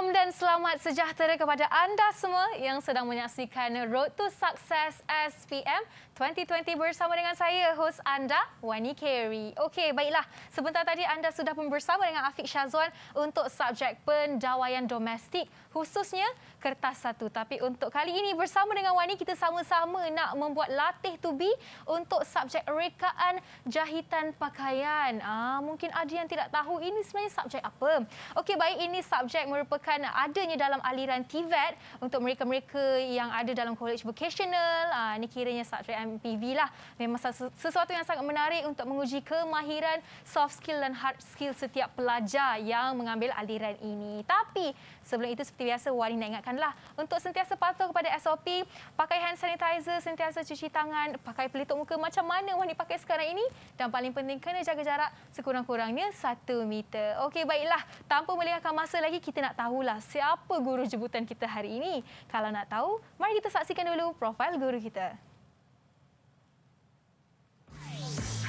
Assalamualaikum dan selamat sejahtera kepada anda semua yang sedang menyaksikan Road to Success SPM 2020 bersama dengan saya, host anda, Wani Carey. Okey, baiklah. Sebentar tadi anda sudah pun bersama dengan Afiq Syazwan untuk subjek pendawaian domestik khususnya kertas satu. Tapi untuk kali ini bersama dengan Wani, kita sama-sama nak membuat latih to be untuk subjek rekaan jahitan pakaian. Ah, mungkin ada yang tidak tahu ini sebenarnya subjek apa. Okey, baik ini subjek merupakan akan adanya dalam aliran TVET untuk mereka-mereka yang ada dalam college vocational. Uh, ini kiranya subjek MPV lah. Memang sesuatu yang sangat menarik untuk menguji kemahiran soft skill dan hard skill setiap pelajar yang mengambil aliran ini. Tapi Sebelum itu seperti biasa Warina ingatkanlah untuk sentiasa patuh kepada SOP, pakai hand sanitizer, sentiasa cuci tangan, pakai pelitup muka macam mana Wani pakai sekarang ini dan paling penting kena jaga jarak sekurang-kurangnya 1 meter. Okey baiklah, tanpa melengahkan masa lagi kita nak tahulah siapa guru jemputan kita hari ini. Kalau nak tahu, mari kita saksikan dulu profil guru kita. We'll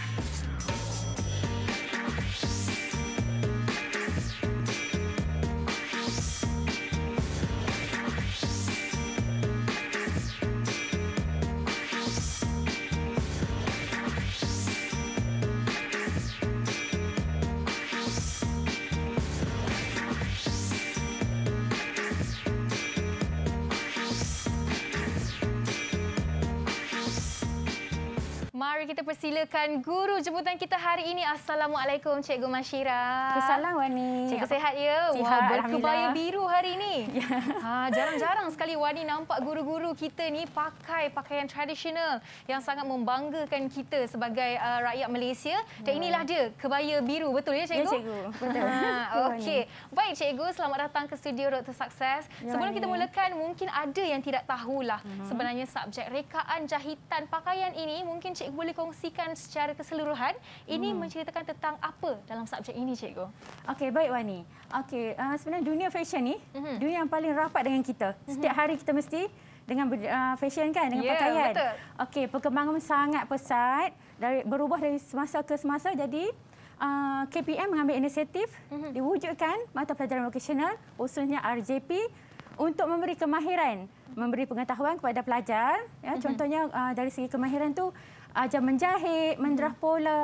kita persilakan guru jemputan kita hari ini. Assalamualaikum Cikgu Mashira. Assalamualaikum Wani. Cikgu sehat ya? Sihat, Wah, berkebaya biru hari ini. Ya. Ah, jarang-jarang ha, sekali Wani nampak guru-guru kita ni pakai pakaian tradisional yang sangat membanggakan kita sebagai uh, rakyat Malaysia. Dan ya. inilah dia, kebaya biru. Betul ya Cikgu? Ya Cikgu. Betul. Ha, ah, okay. Baik Cikgu, selamat datang ke studio Road to Success. Ya, Sebelum ya, kita mulakan, mungkin ada yang tidak tahulah uh mhm. -huh. sebenarnya subjek rekaan jahitan pakaian ini. Mungkin Cikgu boleh dikongsikan secara keseluruhan. Ini hmm. menceritakan tentang apa dalam subjek ini, cikgu. Okey, baik Wani. Okey, uh, sebenarnya dunia fashion ni mm-hmm. dunia yang paling rapat dengan kita. Mm-hmm. Setiap hari kita mesti dengan uh, fashion kan, dengan yeah, pakaian. Okey, perkembangan sangat pesat dari berubah dari semasa ke semasa jadi Uh, KPM mengambil inisiatif uh-huh. diwujudkan mata pelajaran vocational khususnya RJP untuk memberi kemahiran memberi pengetahuan kepada pelajar ya uh-huh. contohnya uh, dari segi kemahiran tu ajar menjahit, menjerah hmm. pola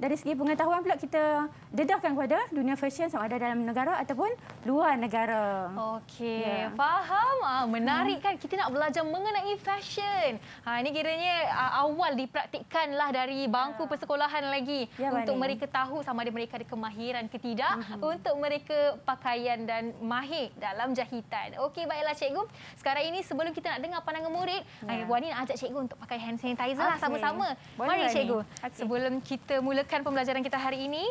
dari segi pengetahuan pula kita dedahkan kepada dunia fashion sama ada dalam negara ataupun luar negara. Okey, ya. faham. Ah, menarik hmm. kan kita nak belajar mengenai fashion. Ha ini kiranya ah, awal dipraktikkanlah dari bangku ya. persekolahan lagi ya, untuk Bani. mereka tahu sama ada mereka ada kemahiran ketidak uh-huh. Mhm. untuk mereka pakaian dan mahir dalam jahitan. Okey, baiklah cikgu. Sekarang ini sebelum kita nak dengar pandangan murid, ya. ayah Wani nak ajak cikgu untuk pakai hand sanitizer lah sama-sama. Boleh Mari cikgu. Okay. Sebelum kita mula mulakan pembelajaran kita hari ini.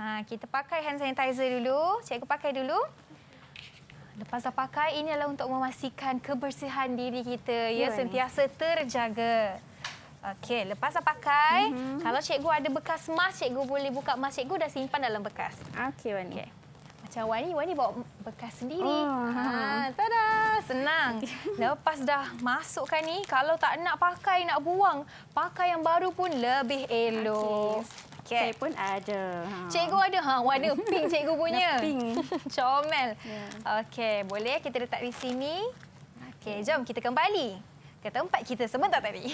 Ha, kita pakai hand sanitizer dulu. Cikgu pakai dulu. Lepas dah pakai, ini adalah untuk memastikan kebersihan diri kita. Ya, ya sentiasa terjaga. Okey, lepas dah pakai, mm-hmm. kalau cikgu ada bekas mask, cikgu boleh buka mask cikgu dah simpan dalam bekas. Okey, Wani. Okay. Macam Wani, Wani bawa bekas sendiri. Oh, ha, tada, senang. lepas dah masukkan ni, kalau tak nak pakai, nak buang, pakai yang baru pun lebih elok. Okay. Okay. Saya pun ada. Ha. Cikgu ada ha warna pink cikgu punya. pink. Comel. Yeah. Okey, boleh kita letak di sini. Okey, okay. jom kita kembali ke tempat kita sebentar tadi.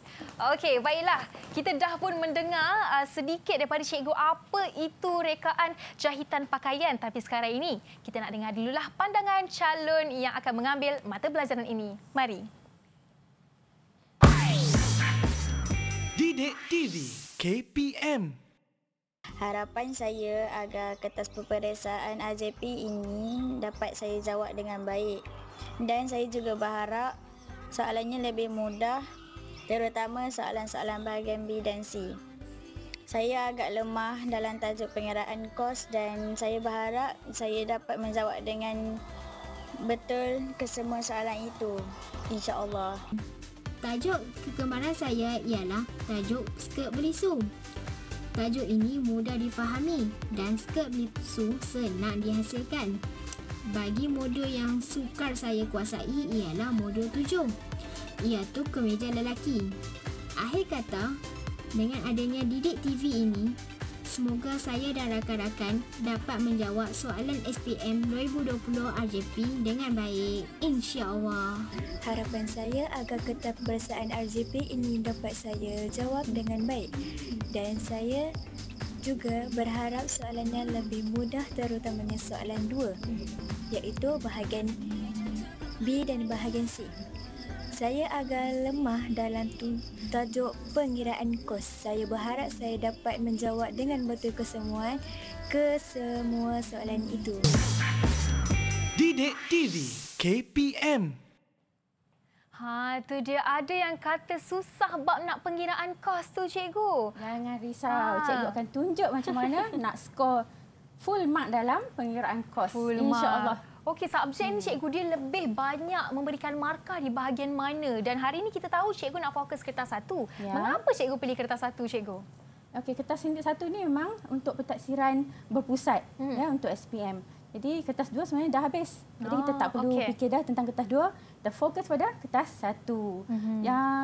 Okey, baiklah. Kita dah pun mendengar uh, sedikit daripada cikgu apa itu rekaan jahitan pakaian. Tapi sekarang ini, kita nak dengar dululah pandangan calon yang akan mengambil mata pelajaran ini. Mari. Didik Didik TV. KPM. Harapan saya agar kertas peperiksaan AJP ini dapat saya jawab dengan baik. Dan saya juga berharap soalannya lebih mudah terutama soalan-soalan bahagian B dan C. Saya agak lemah dalam tajuk pengiraan kos dan saya berharap saya dapat menjawab dengan betul kesemua soalan itu. InsyaAllah. Allah. Tajuk kegemaran saya ialah tajuk skirt belisu. Tajuk ini mudah difahami dan skirt belisu senang dihasilkan. Bagi modul yang sukar saya kuasai ialah modul tujuh iaitu kemeja lelaki. Akhir kata, dengan adanya Didik TV ini, Semoga saya dan rakan-rakan dapat menjawab soalan SPM 2020 RJP dengan baik. InsyaAllah. Harapan saya agar ketat perasaan RJP ini dapat saya jawab dengan baik. Dan saya juga berharap soalannya lebih mudah terutamanya soalan dua, iaitu bahagian B dan bahagian C. Saya agak lemah dalam tajuk pengiraan kos. Saya berharap saya dapat menjawab dengan betul kesemuan kesemua soalan itu. Didik TV KPM Ha, tu dia ada yang kata susah bab nak pengiraan kos tu cikgu. Jangan risau, ha. cikgu akan tunjuk macam mana nak skor full mark dalam pengiraan kos. Insya-Allah. Okey, subjek ni hmm. Cikgu dia lebih banyak memberikan markah di bahagian mana dan hari ini kita tahu Cikgu nak fokus kertas satu. Ya. Mengapa Cikgu pilih kertas satu, Cikgu? Okey, kertas sindik satu ni memang untuk pentaksiran berpusat hmm. ya untuk SPM. Jadi kertas dua sebenarnya dah habis. Jadi oh, kita ah, tak perlu okay. fikir dah tentang kertas dua. Kita fokus pada kertas satu. Mm -hmm. Yang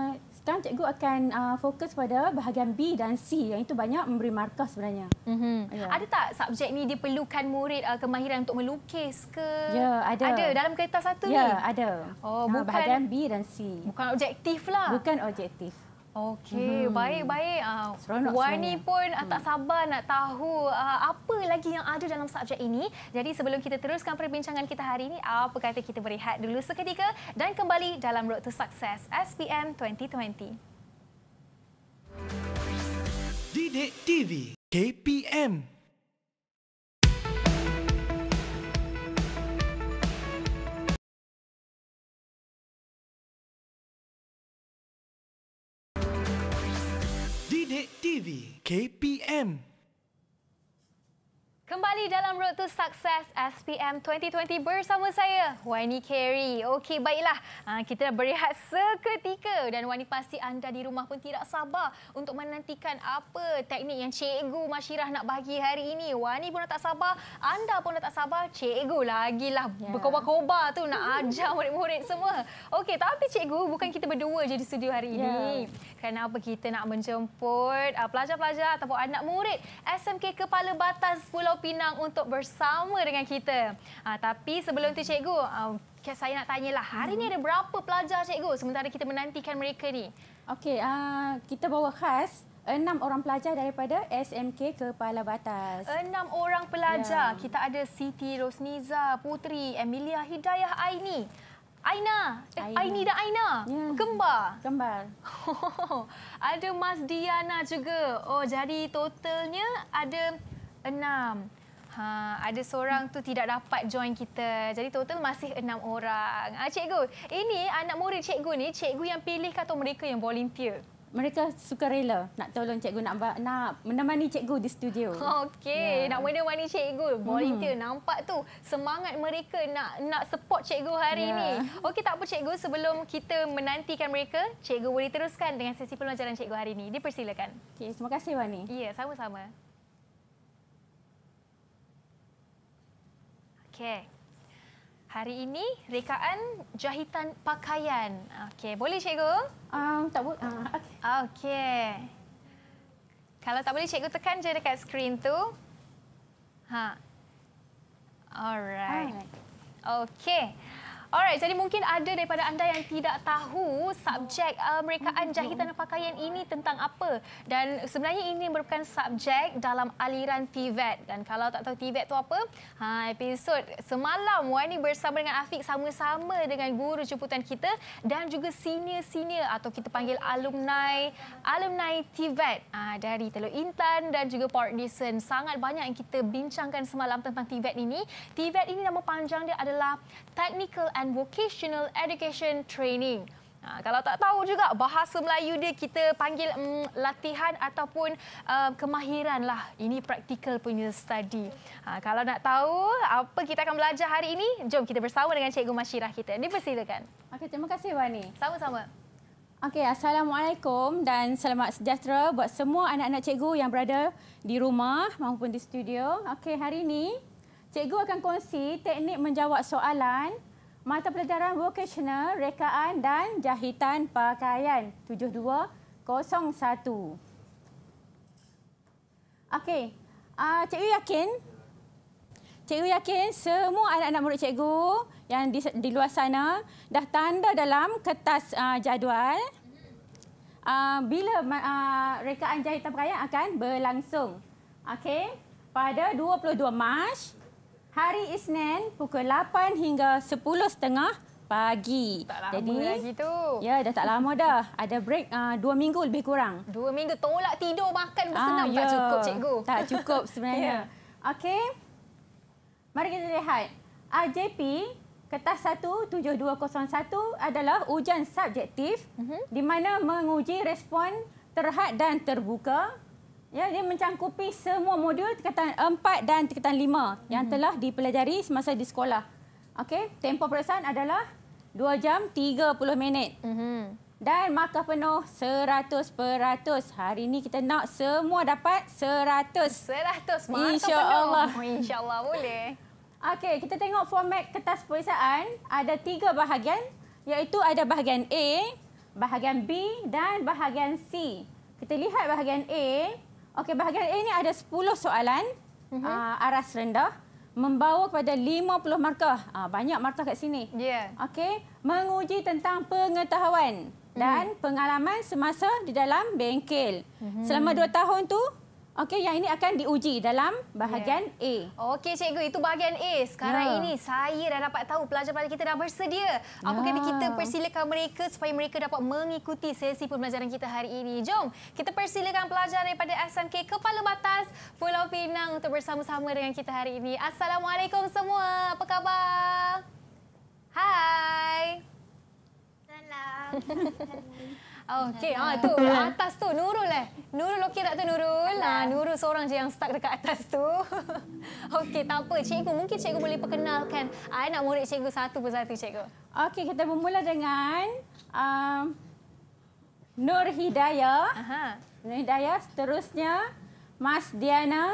sekarang cikgu akan uh, fokus pada bahagian B dan C yang itu banyak memberi markah sebenarnya. Mm-hmm. Yeah. Ada tak subjek ni dia perlukan murid uh, kemahiran untuk melukis ke? Ya, yeah, ada. Ada dalam kertas satu yeah, ni? Ya, ada. Oh, bukan, bahagian B dan C. Bukan objektif lah. Bukan objektif. Okey, mm-hmm. baik-baik. Uh, Wani sebenarnya. pun uh, tak mm. sabar nak tahu uh, apa lagi yang ada dalam subjek ini. Jadi sebelum kita teruskan perbincangan kita hari ini, uh, apa kata kita berehat dulu seketika dan kembali dalam Road to Success SPM 2020. Didik TV KPM KPM Kembali dalam Road to Success SPM 2020 bersama saya, Wani Carey. Okey, baiklah. Ah, kita dah berehat seketika dan Wani pasti anda di rumah pun tidak sabar untuk menantikan apa teknik yang Cikgu Mashirah nak bagi hari ini. Wani pun dah tak sabar, anda pun dah tak sabar. Cikgu lagilah ya. berkobar-kobar tu nak ajar murid-murid semua. Okey, tapi Cikgu bukan kita berdua je di studio hari ini. Ya. Kenapa kita nak menjemput ah, pelajar-pelajar ataupun anak murid SMK Kepala Batas Pulau Pinang untuk bersama dengan kita. Ha, tapi sebelum tu cikgu, uh, saya nak tanyalah hari ni hmm. ada berapa pelajar cikgu sementara kita menantikan mereka ni? Okey, uh, kita bawa khas enam orang pelajar daripada SMK Kepala Batas. Enam orang pelajar. Yeah. Kita ada Siti Rosniza, Putri, Emilia Hidayah Aini. Aina, eh, Aini. Aini dan Aina, yeah. kembar. Kembar. ada Mas Diana juga. Oh, jadi totalnya ada enam. Ha, ada seorang tu tidak dapat join kita. Jadi total masih enam orang. Ah, cikgu, ini anak murid cikgu ni, cikgu yang pilih kata mereka yang volunteer? Mereka suka rela nak tolong cikgu nak nak menemani cikgu di studio. Okey, yeah. nak menemani cikgu. Hmm. Volunteer hmm. nampak tu semangat mereka nak nak support cikgu hari yeah. ini. Okey tak apa cikgu sebelum kita menantikan mereka, cikgu boleh teruskan dengan sesi pelajaran cikgu hari ini. Dipersilakan. Okey, terima kasih Wani. Ya, yeah, sama-sama. Okey. Hari ini rekaan jahitan pakaian. Okey, boleh cikgu? Um, tak boleh. Uh, Okey. Okay. Kalau tak boleh cikgu tekan je dekat skrin tu. Ha. Alright. Alright. Okey. Alright, jadi mungkin ada daripada anda yang tidak tahu subjek uh, merekaan hmm, jahitan hmm, hmm. pakaian ini tentang apa. Dan sebenarnya ini merupakan subjek dalam aliran TVET. E dan kalau tak tahu TVET e tu apa, ha, episod semalam Wani bersama dengan Afiq sama-sama dengan guru jemputan kita dan juga senior-senior atau kita panggil alumni alumni TVET e ha, dari Teluk Intan dan juga Port Dixon. Sangat banyak yang kita bincangkan semalam tentang TVET ini. TVET ini nama panjang dia adalah Technical and Vocational Education Training. Ha, kalau tak tahu juga bahasa Melayu dia kita panggil mm, latihan ataupun uh, kemahiran lah. Ini practical punya study. Ha, kalau nak tahu apa kita akan belajar hari ini, jom kita bersama dengan Cikgu Mashirah kita. Ini Dipersilakan. Okay, terima kasih Wani. Sama-sama. Okay, assalamualaikum dan selamat sejahtera buat semua anak-anak cikgu yang berada di rumah maupun di studio. Okay, hari ini cikgu akan kongsi teknik menjawab soalan Mata pelajaran vocational, rekaan dan jahitan pakaian 7201. Okey, uh, cikgu yakin? Cikgu yakin semua anak-anak murid cikgu yang di, di luar sana dah tanda dalam kertas uh, jadual uh, bila uh, rekaan jahitan pakaian akan berlangsung. Okey, pada 22 Mac hari Isnin pukul 8 hingga 10.30 pagi. Tak lama Jadi, lagi tu. Ya, dah tak lama dah. Ada break uh, dua minggu lebih kurang. Dua minggu tolak tidur, makan, bersenam. Ah, ya. Tak cukup, cikgu. Tak cukup sebenarnya. yeah. Okey. Mari kita lihat. RJP kertas 17201 adalah ujian subjektif uh-huh. di mana menguji respon terhad dan terbuka Ya, dia mencangkupi semua modul tingkatan 4 dan tingkatan 5 hmm. yang mhm. telah dipelajari semasa di sekolah. Okey, tempoh peperiksaan adalah 2 jam 30 minit. Hmm. Dan markah penuh 100%. Hari ini kita nak semua dapat 100. 100 markah InsyaAllah. penuh. Oh, InsyaAllah boleh. Okey, kita tengok format kertas peperiksaan. Ada tiga bahagian iaitu ada bahagian A, bahagian B dan bahagian C. Kita lihat bahagian A. Okey, bahagian A ini ada 10 soalan uh -huh. uh, aras rendah. Membawa kepada 50 markah. Uh, banyak markah kat sini. Ya. Yeah. Okey, menguji tentang pengetahuan uh -huh. dan mhm. pengalaman semasa di dalam bengkel. Uh Selama dua tahun tu Okey, yang ini akan diuji dalam bahagian yeah. A. Okey, cikgu. Itu bahagian A. Sekarang yeah. ini saya dah dapat tahu pelajar-pelajar kita dah bersedia. Apa yeah. kata kita persilakan mereka supaya mereka dapat mengikuti sesi pembelajaran kita hari ini. Jom, kita persilakan pelajar daripada SMK Kepala Batas Pulau Pinang untuk bersama-sama dengan kita hari ini. Assalamualaikum semua. Apa khabar? Hai. Salam. Okey, ah tu atas tu Nurul eh. Nurul okey tak tu Nurul? Ah Nurul seorang je yang stuck dekat atas tu. okey, tak apa. Cikgu mungkin cikgu boleh perkenalkan anak ah, murid cikgu satu persatu cikgu. Okey, kita bermula dengan um, Nur Hidayah. Aha. Nur Hidayah seterusnya Mas Diana.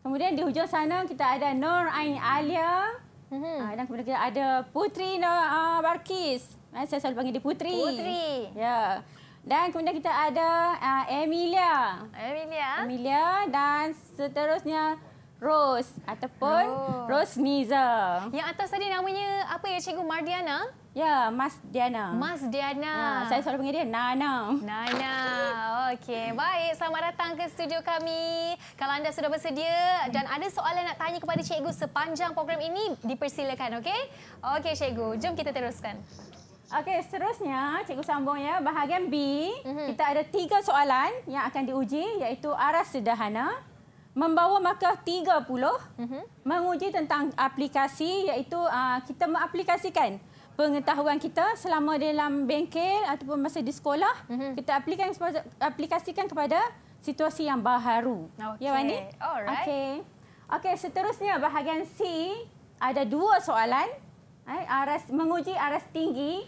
Kemudian di hujung sana kita ada Nur Ain Alia. Mm -hmm. dan kemudian kita ada Putri Nur uh, Barkis. Ha, saya selalu panggil dia Putri. Putri. Ya. Dan kemudian kita ada uh, Emilia. Emilia. Emilia dan seterusnya Rose ataupun Rose, Rose Niza. Yang atas tadi namanya apa ya Cikgu Mardiana? Ya, Mas Diana. Mas Diana. Ya, saya selalu panggil dia Nana. Nana. Okey, baik. Selamat datang ke studio kami. Kalau anda sudah bersedia dan ada soalan nak tanya kepada Cikgu sepanjang program ini, dipersilakan, okey? Okay, Cikgu. Jom kita teruskan. Okey, seterusnya cikgu sambung ya. Bahagian B, mm-hmm. kita ada tiga soalan yang akan diuji iaitu aras sederhana, membawa markah 30, mm-hmm. menguji tentang aplikasi iaitu uh, kita mengaplikasikan pengetahuan kita selama dalam bengkel ataupun masa di sekolah, mm-hmm. kita aplikan, aplikasikan kepada situasi yang baharu. Okay. Ya, Wani? Alright. Okey. Okey, seterusnya bahagian C ada dua soalan. Eh, aras, menguji aras tinggi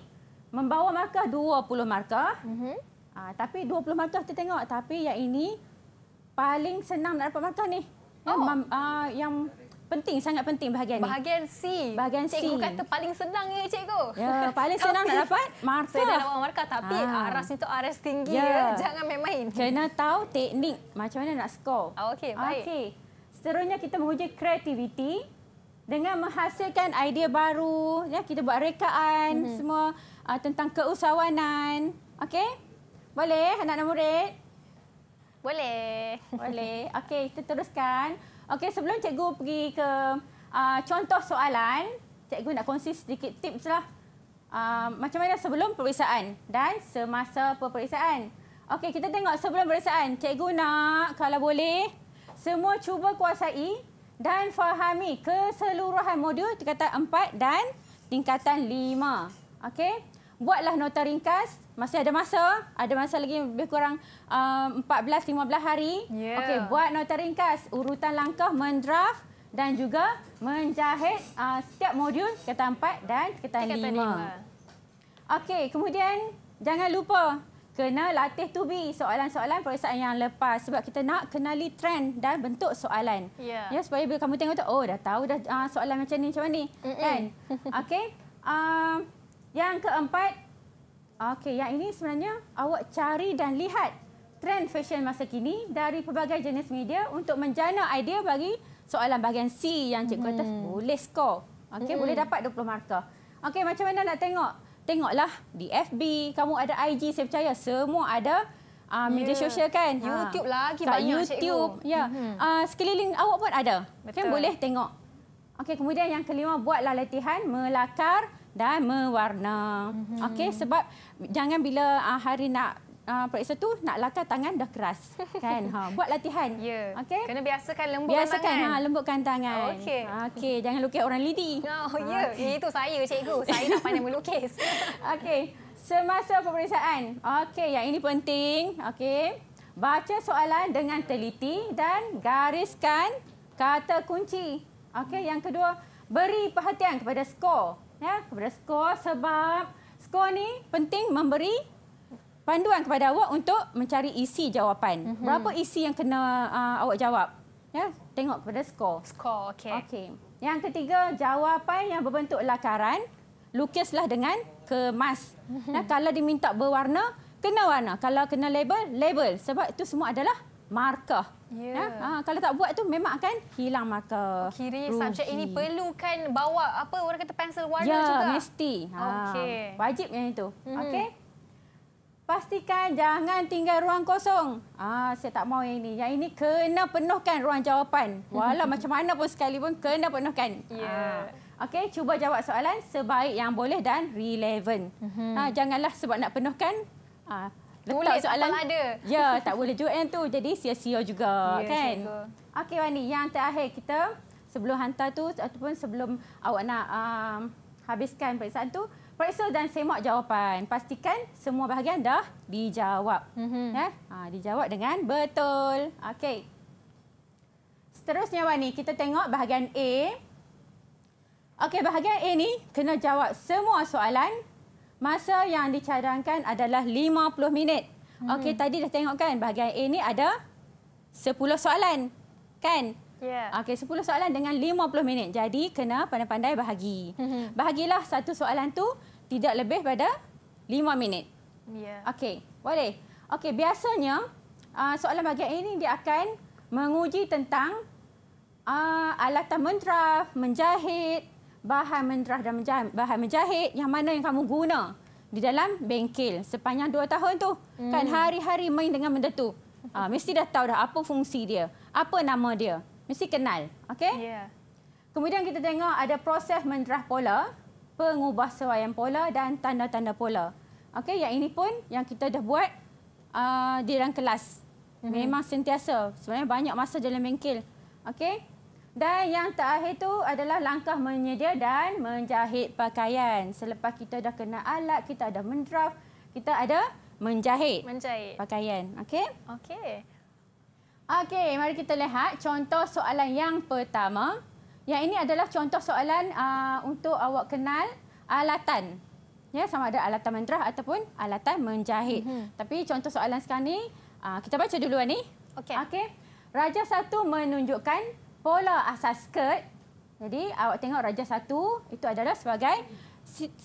membawa markah 20 markah. Mm-hmm. Ha, tapi 20 markah kita tengok. Tapi yang ini paling senang nak dapat markah ni. Oh. Yang, mem, uh, ah, yang penting, sangat penting bahagian, bahagian ni. Bahagian C. Bahagian cikgu C. Cikgu kata paling senang ya cikgu. Ya, paling senang nak dapat markah. Senang nak dapat markah tapi ha. Ah. aras itu aras tinggi. Ya. ya. Jangan main-main. Kena tahu teknik macam mana nak skor. Oh, Okey, baik. Okay. Seterusnya kita menguji kreativiti dengan menghasilkan idea baru ya kita buat rekaan mm -hmm. semua uh, tentang keusahawanan okey boleh anak-anak murid boleh boleh okey kita teruskan okey sebelum cikgu pergi ke uh, contoh soalan cikgu nak kongsi sedikit tips lah uh, macam mana sebelum peperiksaan dan semasa peperiksaan okey kita tengok sebelum peperiksaan cikgu nak kalau boleh semua cuba kuasai dan fahami keseluruhan modul tingkatan 4 dan tingkatan 5. Okey? Buatlah nota ringkas. Masih ada masa. Ada masa lagi lebih kurang uh, um, 14-15 hari. Yeah. Okey, buat nota ringkas. Urutan langkah mendraft dan juga menjahit uh, setiap modul tingkatan 4 dan tingkatan 5. 5. Okey, kemudian jangan lupa kena latih to be soalan-soalan perisaan yang lepas sebab kita nak kenali trend dan bentuk soalan. Yeah. Ya supaya bila kamu tengok tu oh dah tahu dah uh, soalan macam ni macam ni mm -mm. kan. Okey. Um, yang keempat okey yang ini sebenarnya awak cari dan lihat trend fashion masa kini dari pelbagai jenis media untuk menjana idea bagi soalan bahagian C yang cikgu mm kata mm-hmm. boleh skor. Okey mm -hmm. boleh dapat 20 markah. Okey macam mana nak tengok? tengoklah di FB, kamu ada IG, saya percaya semua ada uh, media yeah. sosial kan. Ha. YouTube ha. Lah, lagi banyak YouTube. Ya. Yeah. Mhm. Mm -hmm. uh, sekeliling awak pun ada. Kan boleh tengok. Okey, kemudian yang kelima buatlah latihan melakar dan mewarna. Mm -hmm. Okey, sebab jangan bila uh, hari nak uh, periksa tu nak lakar tangan dah keras kan ha buat latihan ya yeah. okey kena biasakan lembutkan biasakan tangan. ha lembutkan tangan oh, okey okey jangan lukis orang lidi oh ya yeah. okay. Eh, itu saya cikgu saya nak pandai melukis okey semasa pemeriksaan okey yang ini penting okey baca soalan dengan teliti dan gariskan kata kunci okey yang kedua beri perhatian kepada skor ya kepada skor sebab skor ni penting memberi panduan kepada awak untuk mencari isi jawapan. Mm-hmm. Berapa isi yang kena uh, awak jawab? Ya, tengok kepada skor. Skor, okey. Okey. Yang ketiga, jawapan yang berbentuk lakaran, lukislah dengan kemas. Mm-hmm. Ya, kalau diminta berwarna, kena warna. Kalau kena label, label. Sebab itu semua adalah markah. Yeah. Ya. Ha, kalau tak buat tu memang akan hilang markah. Kiri subjek ini perlukan bawa apa orang kata pensel warna ya, juga. Ya, mesti. Ha, okey. Wajibnya itu. Mm-hmm. Okey pastikan jangan tinggal ruang kosong. Ah, saya tak mahu yang ini. Yang ini kena penuhkan ruang jawapan. Walau macam mana pun sekali pun kena penuhkan. Ya. Yeah. Okey, cuba jawab soalan sebaik yang boleh dan relevan. Ha, janganlah sebab nak penuhkan ha, letak boleh, soalan. Ada. Ya, tak boleh juga yang tu. Jadi sia-sia juga, yeah, kan? Okey, Wani, yang terakhir kita sebelum hantar tu ataupun sebelum awak nak um, habiskan periksaan tu, Periksa dan semak jawapan. Pastikan semua bahagian dah dijawab. Mm -hmm. ya? ha, dijawab dengan betul. Okey. Seterusnya, Wani, kita tengok bahagian A. Okey, bahagian A ni kena jawab semua soalan. Masa yang dicadangkan adalah 50 minit. Mm -hmm. Okey, tadi dah tengok kan bahagian A ni ada 10 soalan. Kan? Yeah. Okey, 10 soalan dengan 50 minit. Jadi, kena pandai-pandai bahagi. Mm -hmm. Bahagilah satu soalan tu tidak lebih pada 5 minit. Ya. Yeah. Okey, boleh. Okey, biasanya uh, soalan bahagian ini dia akan menguji tentang uh, alatan mentraf, menjahit, bahan mentraf dan menjahit, bahan menjahit yang mana yang kamu guna di dalam bengkel sepanjang 2 tahun tu. Mm. Kan hari-hari main dengan benda tu. Uh, mesti dah tahu dah apa fungsi dia, apa nama dia. Mesti kenal. Okey? Ya. Yeah. Kemudian kita tengok ada proses mentraf pola. Pengubahsuaian pola dan tanda-tanda pola. Okey, yang ini pun yang kita dah buat uh, di dalam kelas. Mm -hmm. Memang sentiasa. Sebenarnya banyak masa dalam bengkel. Okey. Dan yang terakhir tu adalah langkah menyedia dan menjahit pakaian. Selepas kita dah kena alat, kita ada mendraft, kita ada menjahit, menjahit. pakaian. Okey? Okey. Okey, mari kita lihat contoh soalan yang pertama. Yang ini adalah contoh soalan uh, untuk awak kenal alatan. Ya, sama ada alatan mendrah ataupun alatan menjahit. Mm -hmm. Tapi contoh soalan sekarang ni, uh, kita baca dulu ni. Okey. Okey. Raja satu menunjukkan pola asas skirt. Jadi awak tengok raja satu itu adalah sebagai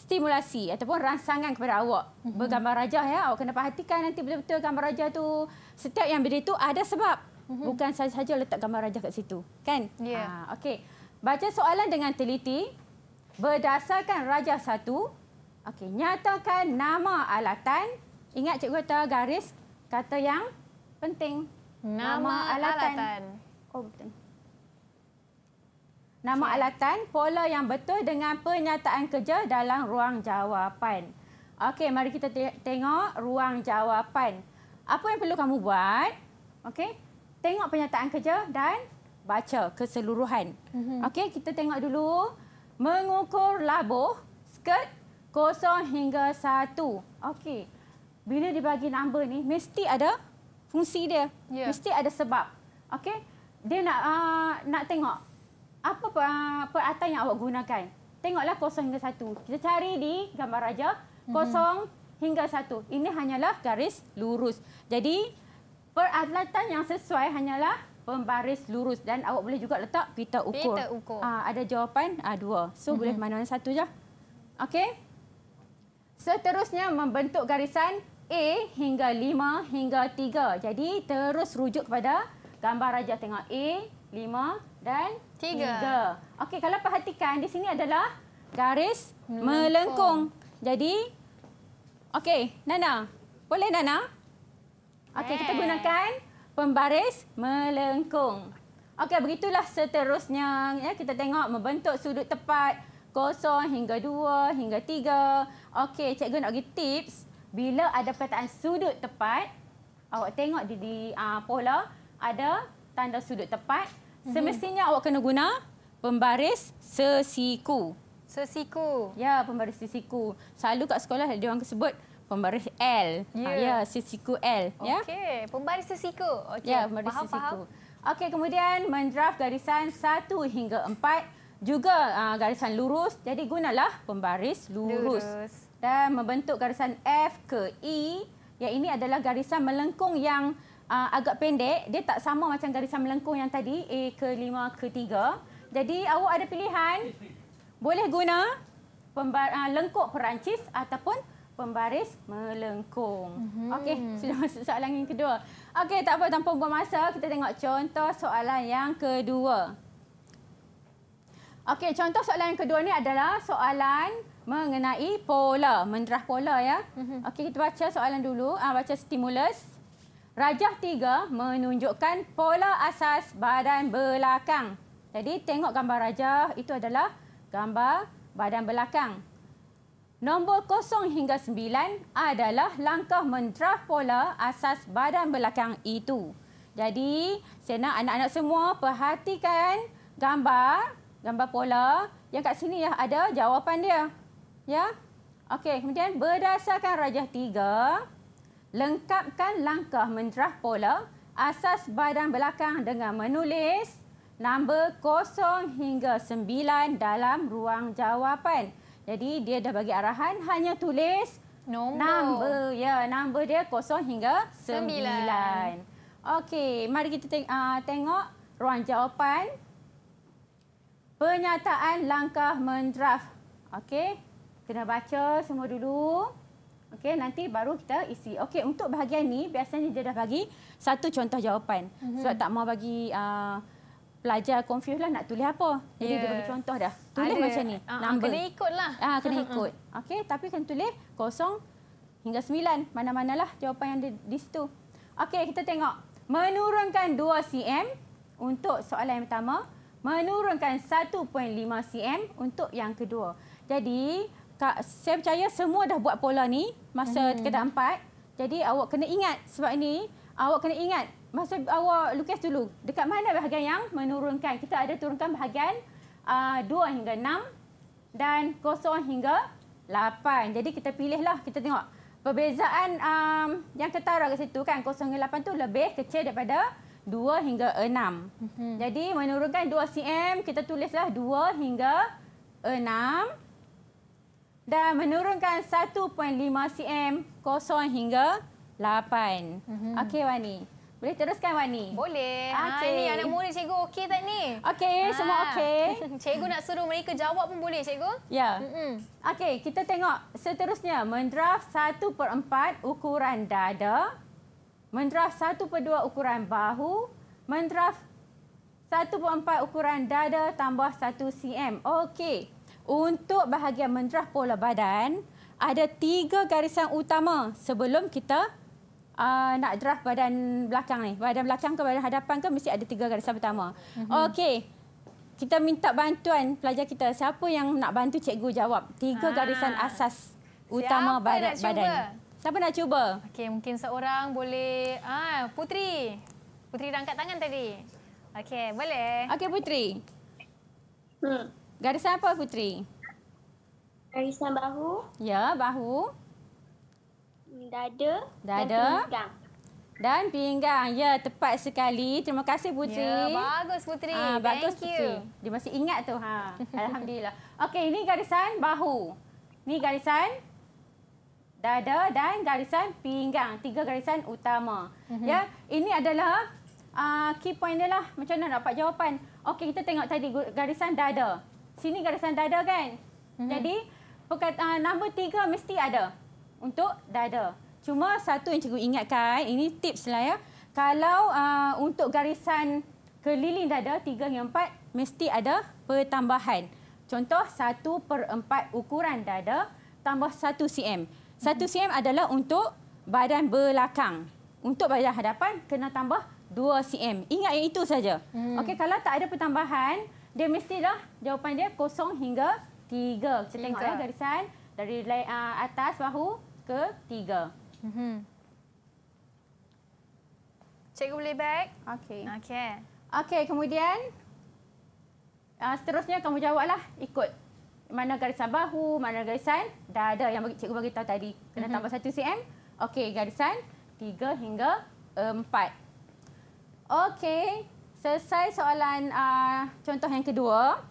stimulasi ataupun rangsangan kepada awak. Mm -hmm. Bergambar raja ya, awak kena perhatikan nanti betul-betul gambar raja tu setiap yang berdiri tu ada sebab. Mm -hmm. Bukan saja-saja letak gambar raja kat situ, kan? Ya. Yeah. Uh, Okey. Baca soalan dengan teliti. Berdasarkan Rajah Satu, okay, nyatakan nama alatan. Ingat cikgu kata garis kata yang penting. Nama, nama alatan. alatan. Oh, betul. Nama okay. alatan, pola yang betul dengan pernyataan kerja dalam ruang jawapan. Okey, mari kita te tengok ruang jawapan. Apa yang perlu kamu buat? Okey, tengok pernyataan kerja dan baca keseluruhan. Mm -hmm. Okey, kita tengok dulu. Mengukur labuh skirt kosong hingga satu. Okey. Bila dibagi nombor ni mesti ada fungsi dia. Yeah. Mesti ada sebab. Okey. Dia nak uh, nak tengok apa uh, peratan yang awak gunakan. Tengoklah kosong hingga satu. Kita cari di gambar raja. Mhm. Kosong mm -hmm. hingga satu. Ini hanyalah garis lurus. Jadi, peralatan yang sesuai hanyalah pembaris lurus dan awak boleh juga letak pita ukur. Pita ukur. Ha, ada jawapan ha, dua. So mm-hmm. boleh mana-mana satu je. Okey. Seterusnya membentuk garisan A hingga 5 hingga 3. Jadi terus rujuk kepada gambar rajah tengah A 5 dan 3. 3. Okey, kalau perhatikan di sini adalah garis melengkung. melengkung. Jadi okey, Nana. Boleh Nana? Okey, kita gunakan pembaris melengkung. Okey, begitulah seterusnya. Ya, kita tengok membentuk sudut tepat kosong hingga dua hingga tiga. Okey, cikgu nak bagi tips. Bila ada perkataan sudut tepat, awak tengok di, di uh, pola ada tanda sudut tepat. Mhm. Semestinya awak kena guna pembaris sesiku. Sesiku. Ya, pembaris sesiku. Selalu kat sekolah dia orang sebut pembaris L. Ha, ya, yeah. ah, yeah, sisiku L. Ya. Okey, yeah. pembaris sisiku. Okey, yeah, pembaris faham, sisiku. Okey, kemudian mendraft garisan satu hingga empat Juga uh, garisan lurus. Jadi, gunalah pembaris lurus. lurus. Dan membentuk garisan F ke E. Yang ini adalah garisan melengkung yang uh, agak pendek. Dia tak sama macam garisan melengkung yang tadi. A ke lima ke tiga. Jadi, awak ada pilihan. Boleh guna pembar- uh, ah, lengkuk Perancis ataupun pembaris melengkung. Mm -hmm. Okey, sudah masuk soalan yang kedua. Okey, tak apa tanpa buang masa, kita tengok contoh soalan yang kedua. Okey, contoh soalan yang kedua ni adalah soalan mengenai pola, menderah pola ya. Mm -hmm. Okey, kita baca soalan dulu, ah baca stimulus. Rajah tiga menunjukkan pola asas badan belakang. Jadi tengok gambar rajah itu adalah gambar badan belakang. Nombor 0 hingga 9 adalah langkah mentraf pola asas badan belakang itu. Jadi, saya nak anak-anak semua perhatikan gambar, gambar pola yang kat sini ya ada jawapan dia. Ya. Okey, kemudian berdasarkan rajah 3, lengkapkan langkah mentraf pola asas badan belakang dengan menulis nombor 0 hingga 9 dalam ruang jawapan. Jadi dia dah bagi arahan hanya tulis nombor Number ya, nombor dia kosong hingga sembilan. Okey, mari kita teng uh, tengok ruang jawapan. pernyataan langkah mendraft. Okey. Kena baca semua dulu. Okey, nanti baru kita isi. Okey, untuk bahagian ni biasanya dia dah bagi satu contoh jawapan. Mm -hmm. Sebab tak mau bagi uh, pelajar confuse lah nak tulis apa. Jadi yeah. dia bagi ya. contoh dah. Tulis Ada. macam ni. Uh, number. Kena ikut lah. Ah, kena ikut. Okey, tapi kena tulis kosong hingga sembilan. mana mana lah jawapan yang di, di situ. Okey, kita tengok. Menurunkan 2 cm untuk soalan yang pertama. Menurunkan 1.5 cm untuk yang kedua. Jadi, Kak, saya percaya semua dah buat pola ni masa hmm. ke-4. Jadi, awak kena ingat sebab ini. Awak kena ingat masa awak lukis dulu, dekat mana bahagian yang menurunkan? Kita ada turunkan bahagian uh, ah, 2 hingga 6 dan 0 hingga 8. Jadi kita pilihlah, kita tengok. Perbezaan um, yang tertara kat situ kan, 0 hingga 8 tu lebih kecil daripada 2 hingga 6. Hmm. Jadi menurunkan 2 cm, kita tulislah 2 hingga 6. Dan menurunkan 1.5 cm, kosong hingga 8. Hmm. Okey, Wani. Boleh teruskan Wani? Boleh. Okay. Ha, ni anak murid cikgu okey tak ni? Okey, ha. semua okey. cikgu nak suruh mereka jawab pun boleh cikgu? Ya. Yeah. Mm -mm. Okey, kita tengok seterusnya. Mendraft 1 per 4 ukuran dada. Mendraft 1 per 2 ukuran bahu. Mendraft 1 per 4 ukuran dada tambah 1 cm. Okey. Untuk bahagian mendraft pola badan, ada tiga garisan utama sebelum kita uh, nak draft badan belakang ni. Badan belakang ke badan hadapan ke mesti ada tiga garisan pertama. Mm-hmm. Okey. Kita minta bantuan pelajar kita. Siapa yang nak bantu cikgu jawab tiga ha. garisan asas utama Siapa badan nak badan. Cuba? Siapa nak cuba? Okey, mungkin seorang boleh ah Putri. Putri dah angkat tangan tadi. Okey, boleh. Okey Putri. Hmm. Garisan apa Putri? Garisan bahu. Ya, bahu dada, dada dan pinggang. Dan pinggang. Ya, tepat sekali. Terima kasih Putri. Ya, bagus Putri. Ha, bagus Thank Putri. you. Dia masih ingat tu. Ha. Alhamdulillah. Okey, ini garisan bahu. Ini garisan dada dan garisan pinggang. Tiga garisan utama. Mm-hmm. Ya, ini adalah uh, key point dia lah. Macam mana dapat jawapan. Okey, kita tengok tadi garisan dada. Sini garisan dada kan? Mm-hmm. Jadi, perkata, uh, nombor tiga mesti ada untuk dada. Cuma satu yang cikgu ingatkan, ini tips lah ya. Kalau uh, untuk garisan keliling dada, tiga hingga empat, mesti ada pertambahan. Contoh, satu per empat ukuran dada tambah satu cm. Satu cm mhm. adalah untuk badan belakang. Untuk badan hadapan, kena tambah dua cm. Ingat yang itu saja. Hmm. Okey, kalau tak ada pertambahan, dia mestilah jawapan dia kosong hingga tiga. Kita tengok ya, garisan dari uh, atas bahu ke tiga. Mm-hmm. Cikgu boleh back. Okey. Okey. Okey, kemudian uh, seterusnya kamu jawablah ikut mana garisan bahu, mana garisan dada yang cikgu bagi tahu tadi. Kena mm-hmm. tambah satu cm. Okey, garisan tiga hingga empat. Okey, selesai soalan uh, contoh yang kedua.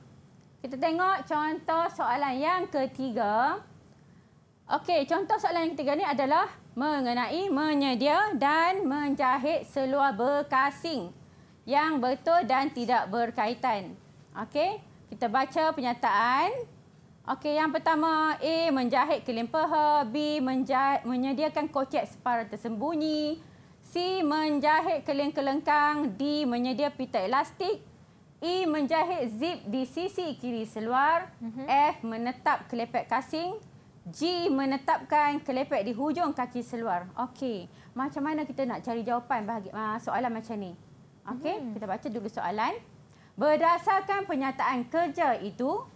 Kita tengok contoh soalan yang ketiga. Okey. Okey, contoh soalan yang ketiga ni adalah mengenai menyedia dan menjahit seluar berkasing yang betul dan tidak berkaitan. Okey, kita baca penyataan. Okey, yang pertama A menjahit kelim peha, B menjahit, menyediakan kocek separuh tersembunyi, C menjahit kelim kelengkang, D menyedia pita elastik, E menjahit zip di sisi kiri seluar, mm -hmm. F menetap kelepek kasing. G menetapkan kelepek di hujung kaki seluar. Okey. Macam mana kita nak cari jawapan bagi ah, soalan macam ni? Okey, mm -hmm. kita baca dulu soalan. Berdasarkan pernyataan kerja itu,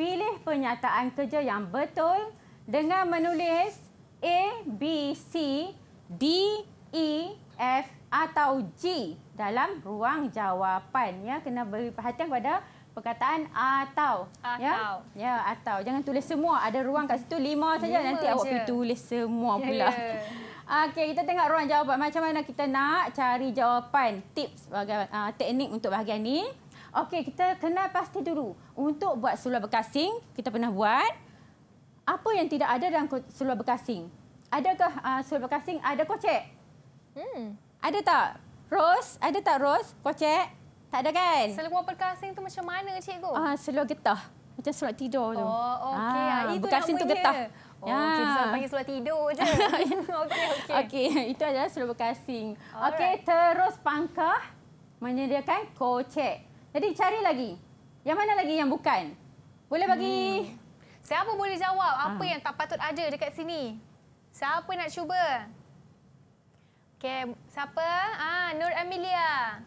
pilih pernyataan kerja yang betul dengan menulis A, B, C, D, E, F atau G dalam ruang jawapan. Ya, kena beri perhatian kepada perkataan atau. Ya? Atau. Ya, ya atau. Jangan tulis semua. Ada ruang kat situ lima saja. Lima Nanti je. awak pergi tulis semua ya, pula. Yeah, Okey, kita tengok ruang jawapan. Macam mana kita nak cari jawapan, tips, bagaimana, uh, teknik untuk bahagian ni. Okey, kita kena pasti dulu. Untuk buat seluar berkasing, kita pernah buat. Apa yang tidak ada dalam seluar berkasing? Adakah uh, seluar berkasing ada kocek? Hmm. Ada tak? Rose, ada tak Rose? Kocek? Tak ada kan? Seluar berkasing tu macam mana cikgu? Ah, seluruh getah. Macam surat tidur tu. Oh, okey. Ah, ah itu berkasing tu getah. Oh, ya. Okey, kita ah. panggil surat tidur je. okey, okey. Okey, itu adalah seluar berkasing. Okey, terus pangkah menyediakan kocek. Jadi cari lagi. Yang mana lagi yang bukan? Boleh bagi? Hmm. Siapa boleh jawab apa ah. yang tak patut ada dekat sini? Siapa nak cuba? Okey, siapa? Ah, Nur Amelia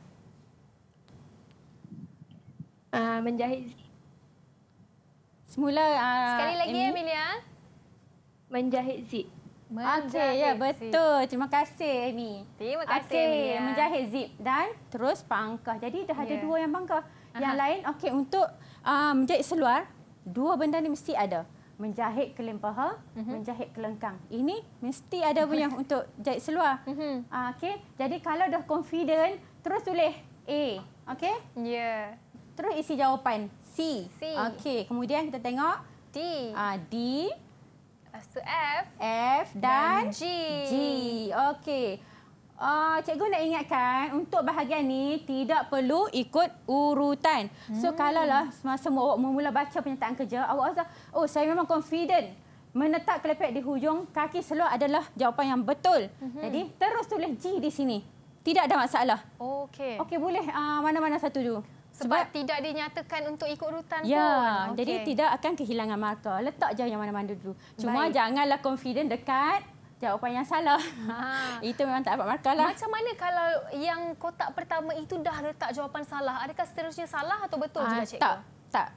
uh, menjahit Semula uh, Sekali lagi Amy. Amelia menjahit zip. Okey, ya betul. Zip. Terima kasih Amy. Terima kasih okay, Amelia. menjahit zip dan terus pangkah. Jadi dah yeah. ada ya. dua yang pangkah. Yang lain okey untuk uh, menjahit seluar, dua benda ni mesti ada. Menjahit kelim paha, uh mhm. -huh. menjahit kelengkang. Ini mesti ada punya untuk jahit seluar. Uh -huh. uh, okey. Jadi kalau dah confident, terus tulis A. Okey? Ya. Yeah. Terus isi jawapan. C. C. Okey, kemudian kita tengok. D. Uh, D. Lepas tu F. F dan, dan G. G. Okey. Uh, cikgu nak ingatkan, untuk bahagian ni tidak perlu ikut urutan. Hmm. So, kalau lah semasa awak memula baca penyataan kerja, awak rasa, oh saya memang confident. menetak kelepek di hujung kaki seluar adalah jawapan yang betul. Hmm. Jadi, terus tulis G di sini. Tidak ada masalah. Okey. Okey, boleh ah, mana-mana uh, satu dulu. Sebab, sebab tidak dinyatakan untuk ikut rutan ya, pun. Okay. Jadi tidak akan kehilangan markah. Letak je yang mana-mana dulu. Cuma Baik. janganlah confident dekat jawapan yang salah. Ha. itu memang tak dapat markah. Lah. Macam mana kalau yang kotak pertama itu dah letak jawapan salah? Adakah seterusnya salah atau betul ha, juga cikgu? Tak, tak.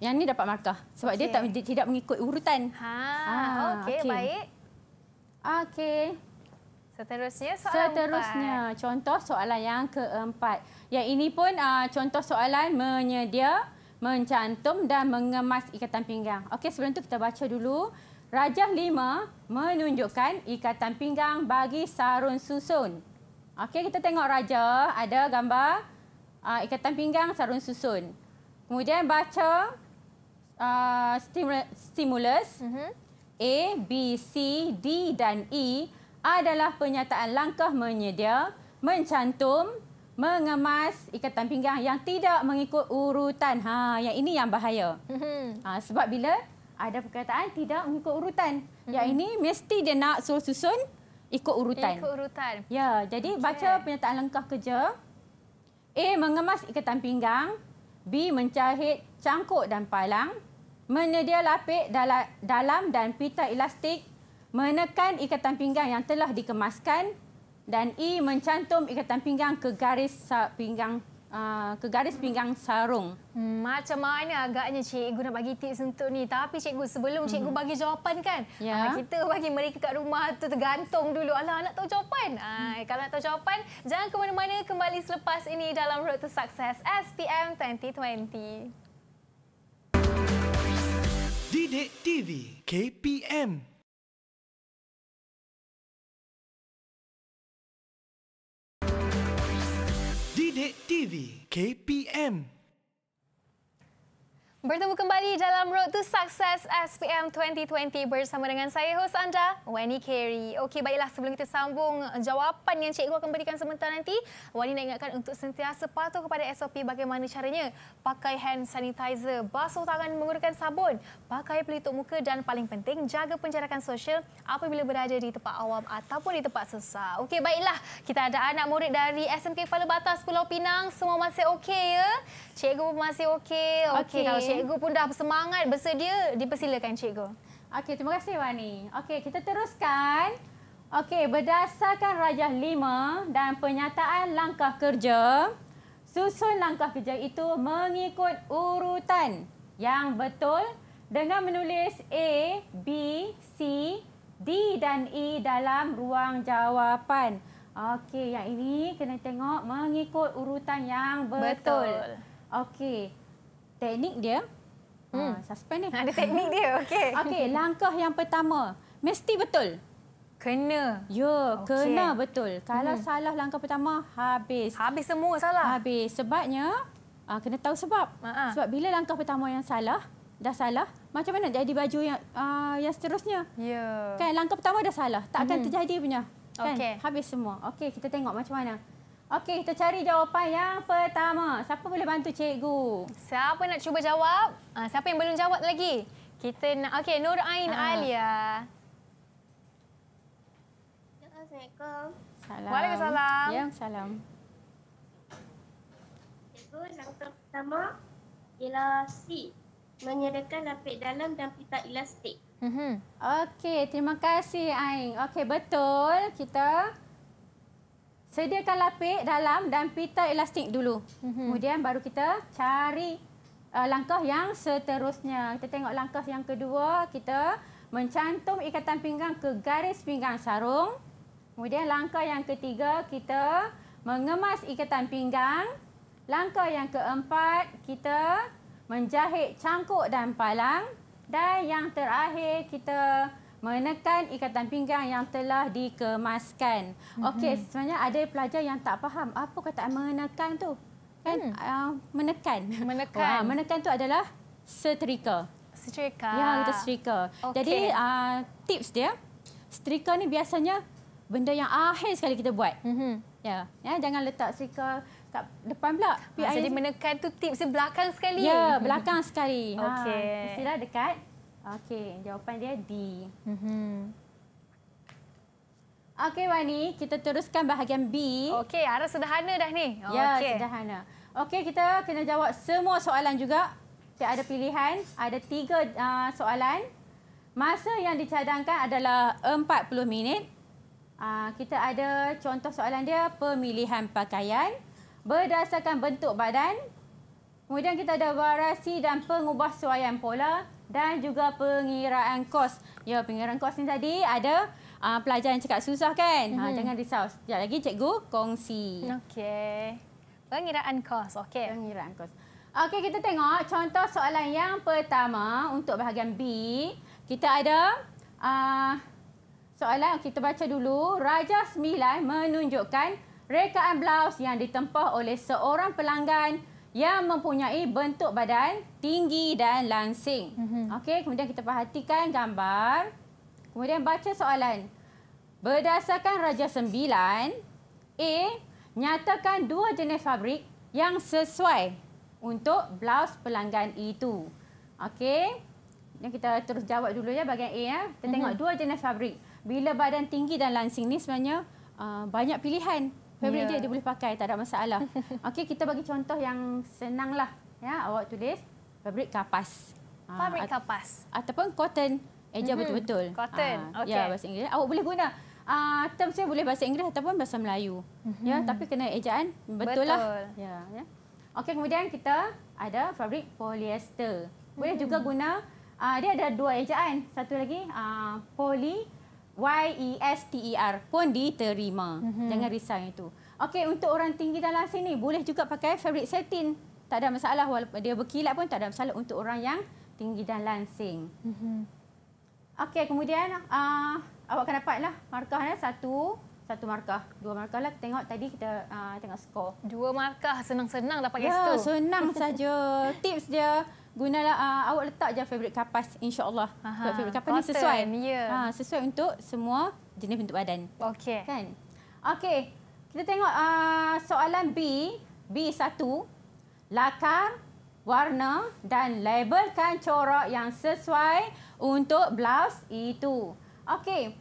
Yang ni dapat markah. Sebab okay. dia, tak, dia tidak mengikut urutan. Ha. Ha. Okey, okay. baik. Okey. Seterusnya soalan Seterusnya, empat. contoh soalan yang keempat. Yang ini pun uh, contoh soalan menyedia, mencantum dan mengemas ikatan pinggang. Okey, sebelum tu kita baca dulu. Rajah lima menunjukkan ikatan pinggang bagi sarun susun. Okey, kita tengok rajah. Ada gambar uh, ikatan pinggang sarun susun. Kemudian baca uh, stimulus. Uh mhm. -huh. A, B, C, D dan E adalah penyataan langkah menyedia, mencantum, mengemas ikatan pinggang yang tidak mengikut urutan. Ha, yang ini yang bahaya. Hmm. Ha, sebab bila ada perkataan tidak mengikut urutan, yang hmm. ini mesti dia nak susun ikut urutan. Ikut urutan. Ya, jadi okay. baca penyataan langkah kerja. A mengemas ikatan pinggang, B mencahit cangkuk dan palang, menyedia lapik dalam dan pita elastik menekan ikatan pinggang yang telah dikemaskan dan E mencantum ikatan pinggang ke garis pinggang uh, ke garis pinggang sarung. Hmm, macam mana agaknya cikgu nak bagi tips untuk ni? Tapi cikgu sebelum cikgu hmm. bagi jawapan kan? Ya. Ah, kita bagi mereka kat rumah tu tergantung dulu. Alah nak tahu jawapan. Ah, hmm. kalau nak tahu jawapan, jangan ke mana-mana kembali selepas ini dalam Road to Success SPM 2020. Didik TV KPM Bilik TV KPM Bertemu kembali dalam Road to Success SPM 2020 bersama dengan saya hos anda Wani Carey. Okey baiklah sebelum kita sambung eh, jawapan yang cikgu akan berikan sementara nanti, Wani nak ingatkan untuk sentiasa patuh kepada SOP bagaimana caranya pakai hand sanitizer, basuh tangan menggunakan sabun, pakai pelitup muka dan paling penting jaga penjarakan sosial apabila berada di tempat awam ataupun di tempat sesak. Okey baiklah kita ada anak murid dari SMK Kepala Batas Pulau Pinang semua masih okey ya? Cikgu masih okey. Okey okay, kalau cikgu Cikgu pun dah semangat bersedia. Dipersilakan Cikgu. Okey, terima kasih Wani. Okey, kita teruskan. Okey, berdasarkan rajah lima dan penyataan langkah kerja, susun langkah kerja itu mengikut urutan yang betul dengan menulis A, B, C, D dan E dalam ruang jawapan. Okey, yang ini kena tengok mengikut urutan yang betul. betul. Okey teknik dia. Hmm. Ha, suspend ni. Ada teknik dia. Okey. Okey, langkah yang pertama mesti betul. Kena. Ya, okay. kena betul. Kalau hmm. salah langkah pertama, habis. Habis semua salah. Habis. Sebabnya, uh, kena tahu sebab. Uh-huh. Sebab bila langkah pertama yang salah, dah salah, macam mana jadi baju yang uh, yang seterusnya? Ya. Yeah. Kan, langkah pertama dah salah. Tak akan hmm. terjadi punya. Kan? Okay. Habis semua. Okey, kita tengok macam mana. Okey, kita cari jawapan yang pertama. Siapa boleh bantu cikgu? Siapa nak cuba jawab? Uh, siapa yang belum jawab lagi? Kita nak... Okey, Nur Ain uh. Alia. Assalamualaikum. Salam. Waalaikumsalam. Ya, salam. Cikgu, langkah pertama ialah C. Menyediakan lapik dalam dan pita elastik. Mm -hmm. Okey, terima kasih Ain. Okey, betul. Kita... Sediakan lapik dalam dan pita elastik dulu. Mm -hmm. Kemudian baru kita cari uh, langkah yang seterusnya. Kita tengok langkah yang kedua. Kita mencantum ikatan pinggang ke garis pinggang sarung. Kemudian langkah yang ketiga, kita mengemas ikatan pinggang. Langkah yang keempat, kita menjahit cangkuk dan palang. Dan yang terakhir, kita menekan ikatan pinggang yang telah dikemaskan. Mm -hmm. Okey, sebenarnya ada pelajar yang tak faham apa kata menekan tu? Kan hmm. uh, menekan. Menekan. Wah, menekan tu adalah setrika. Setrika. Ya, kita setrika. Okay. Jadi uh, tips dia, setrika ni biasanya benda yang akhir sekali kita buat. Mm -hmm. ya. ya, jangan letak setrika kat depan pula. Ha, jadi menekan tu tips belakang sekali. Ya, belakang sekali. Ha, Okey. Ha, Mestilah dekat Okey, jawapan dia D. Mm-hmm. Okey, Wani, kita teruskan bahagian B. Okey, arah sederhana dah ni. Ya, okay. sederhana. Okey, kita kena jawab semua soalan juga. Tak ada pilihan. Ada tiga uh, soalan. Masa yang dicadangkan adalah 40 minit. Uh, kita ada contoh soalan dia, pemilihan pakaian berdasarkan bentuk badan. Kemudian kita ada variasi dan pengubah suaian pola dan juga pengiraan kos. Ya, pengiraan kos ni tadi ada uh, pelajar yang cakap susah kan? Mm -hmm. ha, jangan risau. Sekejap lagi cikgu kongsi. Okey. Pengiraan kos, okey. Pengiraan kos. Okey, kita tengok contoh soalan yang pertama untuk bahagian B. Kita ada uh, soalan, kita baca dulu. Raja Sembilan menunjukkan rekaan blouse yang ditempah oleh seorang pelanggan yang mempunyai bentuk badan tinggi dan langsing. Mm -hmm. Okey, kemudian kita perhatikan gambar. Kemudian baca soalan. Berdasarkan Raja Sembilan, A, nyatakan dua jenis fabrik yang sesuai untuk blouse pelanggan itu. Okey, kita terus jawab dulu ya bagian A. Ya. Kita tengok mm -hmm. dua jenis fabrik. Bila badan tinggi dan langsing ni sebenarnya uh, banyak pilihan. Fabric yeah. je dia boleh pakai, tak ada masalah. Okey, kita bagi contoh yang senanglah. Ya, awak tulis fabric kapas. Ha, fabric uh, kapas. Ataupun cotton. Eja mm -hmm. betul-betul. Cotton. Uh, ha, okay. Ya, bahasa Inggeris. Awak boleh guna uh, term saya boleh bahasa Inggeris ataupun bahasa Melayu. Mm -hmm. Ya, mhm. tapi kena ejaan betullah. Betul. Ya, ya. Okey, kemudian kita ada fabric polyester. Boleh mm -hmm. juga guna uh, dia ada dua ejaan. Satu lagi uh, poly Y E S T E R pun diterima. Mm -hmm. Jangan risau itu. Okey, untuk orang tinggi dalam sini boleh juga pakai fabric satin. Tak ada masalah walaupun dia berkilat pun tak ada masalah untuk orang yang tinggi dan lansing. Mm -hmm. Okey, kemudian uh, awak akan dapatlah markahnya eh, satu, satu markah, dua markah lah. Tengok tadi kita uh, tengok skor. Dua markah senang-senang dapat gesto. Ya, senang saja. Tips dia guna uh, awak letak je fabric kapas insyaallah sebab fabric kapas Cotton, ni sesuai yeah. ha, sesuai untuk semua jenis bentuk badan okey kan okey kita tengok uh, soalan B B1 lakar warna dan labelkan corak yang sesuai untuk blouse itu okey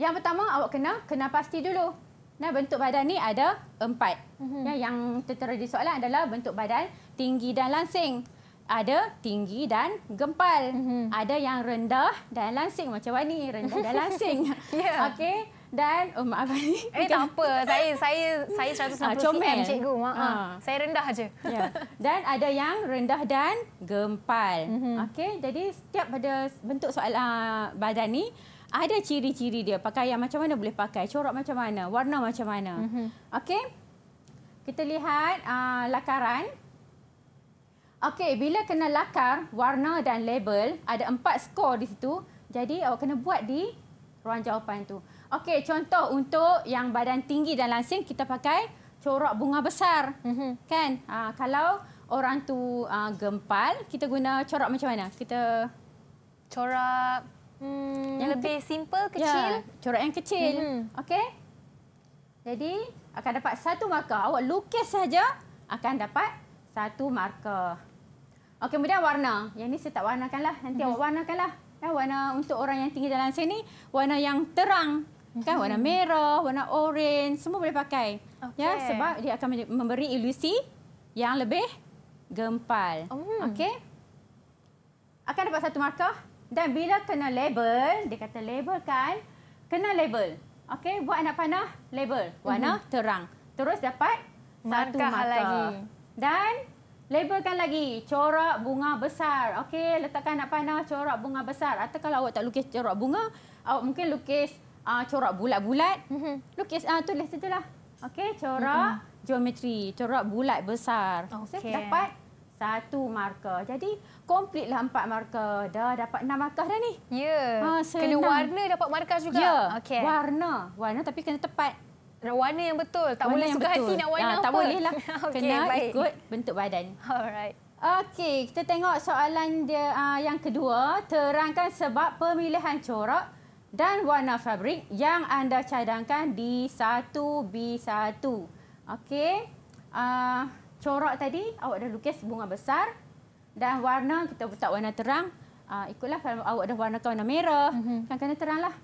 yang pertama awak kena kena pasti dulu Nah bentuk badan ni ada empat. Mm -hmm. yang tertera di soalan adalah bentuk badan tinggi dan langsing ada tinggi dan gempal. Mm -hmm. Ada yang rendah dan langsing macam ni, rendah dan langsing. yeah. Okey. Dan oh, maaf ni. Eh tak apa. Saya saya saya seratus 160 cm ah, cikgu. Ha. Ha. Ah. Saya rendah aje. Yeah. Dan ada yang rendah dan gempal. Mm -hmm. Okey. Jadi setiap pada bentuk soal uh, badan ni ada ciri-ciri dia. Pakaian macam mana boleh pakai? Corak macam mana? Warna macam mana? Mm -hmm. Okey. Kita lihat uh, Lakaran. Okey, bila kena lakar, warna dan label, ada empat skor di situ. Jadi, awak kena buat di ruang jawapan tu. Okey, contoh untuk yang badan tinggi dan langsing, kita pakai corak bunga besar. Mm -hmm. kan? Ha, kalau orang tu uh, gempal, kita guna corak macam mana? Kita Corak hmm, yang lebih simple, ya, kecil. Ya, corak yang kecil. Mm -hmm. Okey. Jadi, akan dapat satu markah. Awak lukis saja akan dapat satu markah. Okay, kemudian warna. Yang ni saya tak warnakan lah, Nanti awak mhm. warnakan lah. Ya, warna untuk orang yang tinggi dalam sini, warna yang terang. Kan mhm. warna merah, warna orange, semua boleh pakai. Okay. Ya, sebab dia akan memberi ilusi yang lebih gempal. Oh. Okey. Akan dapat satu markah dan bila kena label, dia kata label kan? kena label. okay? buat anak panah label warna uh mhm. -huh. terang. Terus dapat satu markah lagi. Dan Labelkan lagi corak bunga besar. Okey, letakkan anak panah corak bunga besar. Atau kalau awak tak lukis corak bunga, awak mungkin lukis uh, corak bulat-bulat. Mm -hmm. Lukis uh, tulis sajalah. Okey, corak mm -hmm. geometri, corak bulat besar. Okey, okay. dapat satu markah. Jadi, komplitlah empat markah. Dah dapat enam markah dah ni. Ya. Yeah. Ha, kena warna dapat markah juga. Ya. Yeah. Okay. Warna, warna tapi kena tepat warna yang betul. Tak warna boleh suka betul. hati nak warna ya, apa. Tak boleh lah. okay, Kena baik. ikut bentuk badan. Alright. Okey, kita tengok soalan dia uh, yang kedua. Terangkan sebab pemilihan corak dan warna fabrik yang anda cadangkan di 1B1. Okey. Uh, corak tadi, awak dah lukis bunga besar. Dan warna, kita letak warna terang. Uh, ikutlah kalau awak dah warnakan warna merah. Mm -hmm. Kan kena teranglah.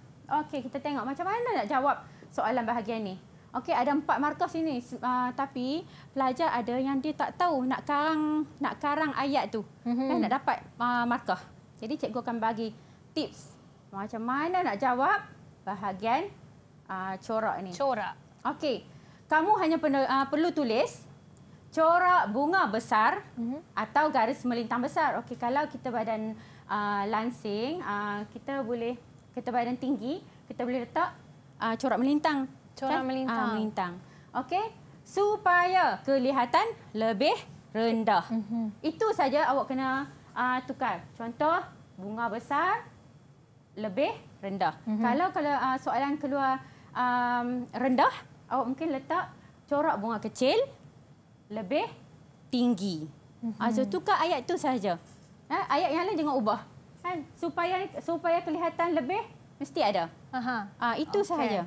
Okey, kita tengok macam mana nak jawab soalan bahagian ni. Okey, ada empat markah sini. Uh, tapi pelajar ada yang dia tak tahu nak karang nak karang ayat tu. Mm -hmm. Nak dapat uh, markah. Jadi cikgu akan bagi tips macam mana nak jawab bahagian uh, corak ni. Corak. Okey. Kamu hanya perlu, uh, perlu tulis corak bunga besar mm -hmm. atau garis melintang besar. Okey, kalau kita badan uh, lansing, uh, kita boleh kita badan tinggi, kita boleh letak uh, corak melintang. Corak kan? Ah, melintang. Uh, melintang. Okey. Supaya kelihatan lebih rendah. Mm -hmm. Itu saja awak kena uh, tukar. Contoh, bunga besar lebih rendah. Mm -hmm. Kalau kalau uh, soalan keluar um, rendah, awak mungkin letak corak bunga kecil lebih tinggi. Mm -hmm. uh, so, tukar ayat tu saja. Ha? Ayat yang lain jangan ubah. Kan? Supaya supaya kelihatan lebih, mesti ada. Aha. Ha, itu okay. sahaja.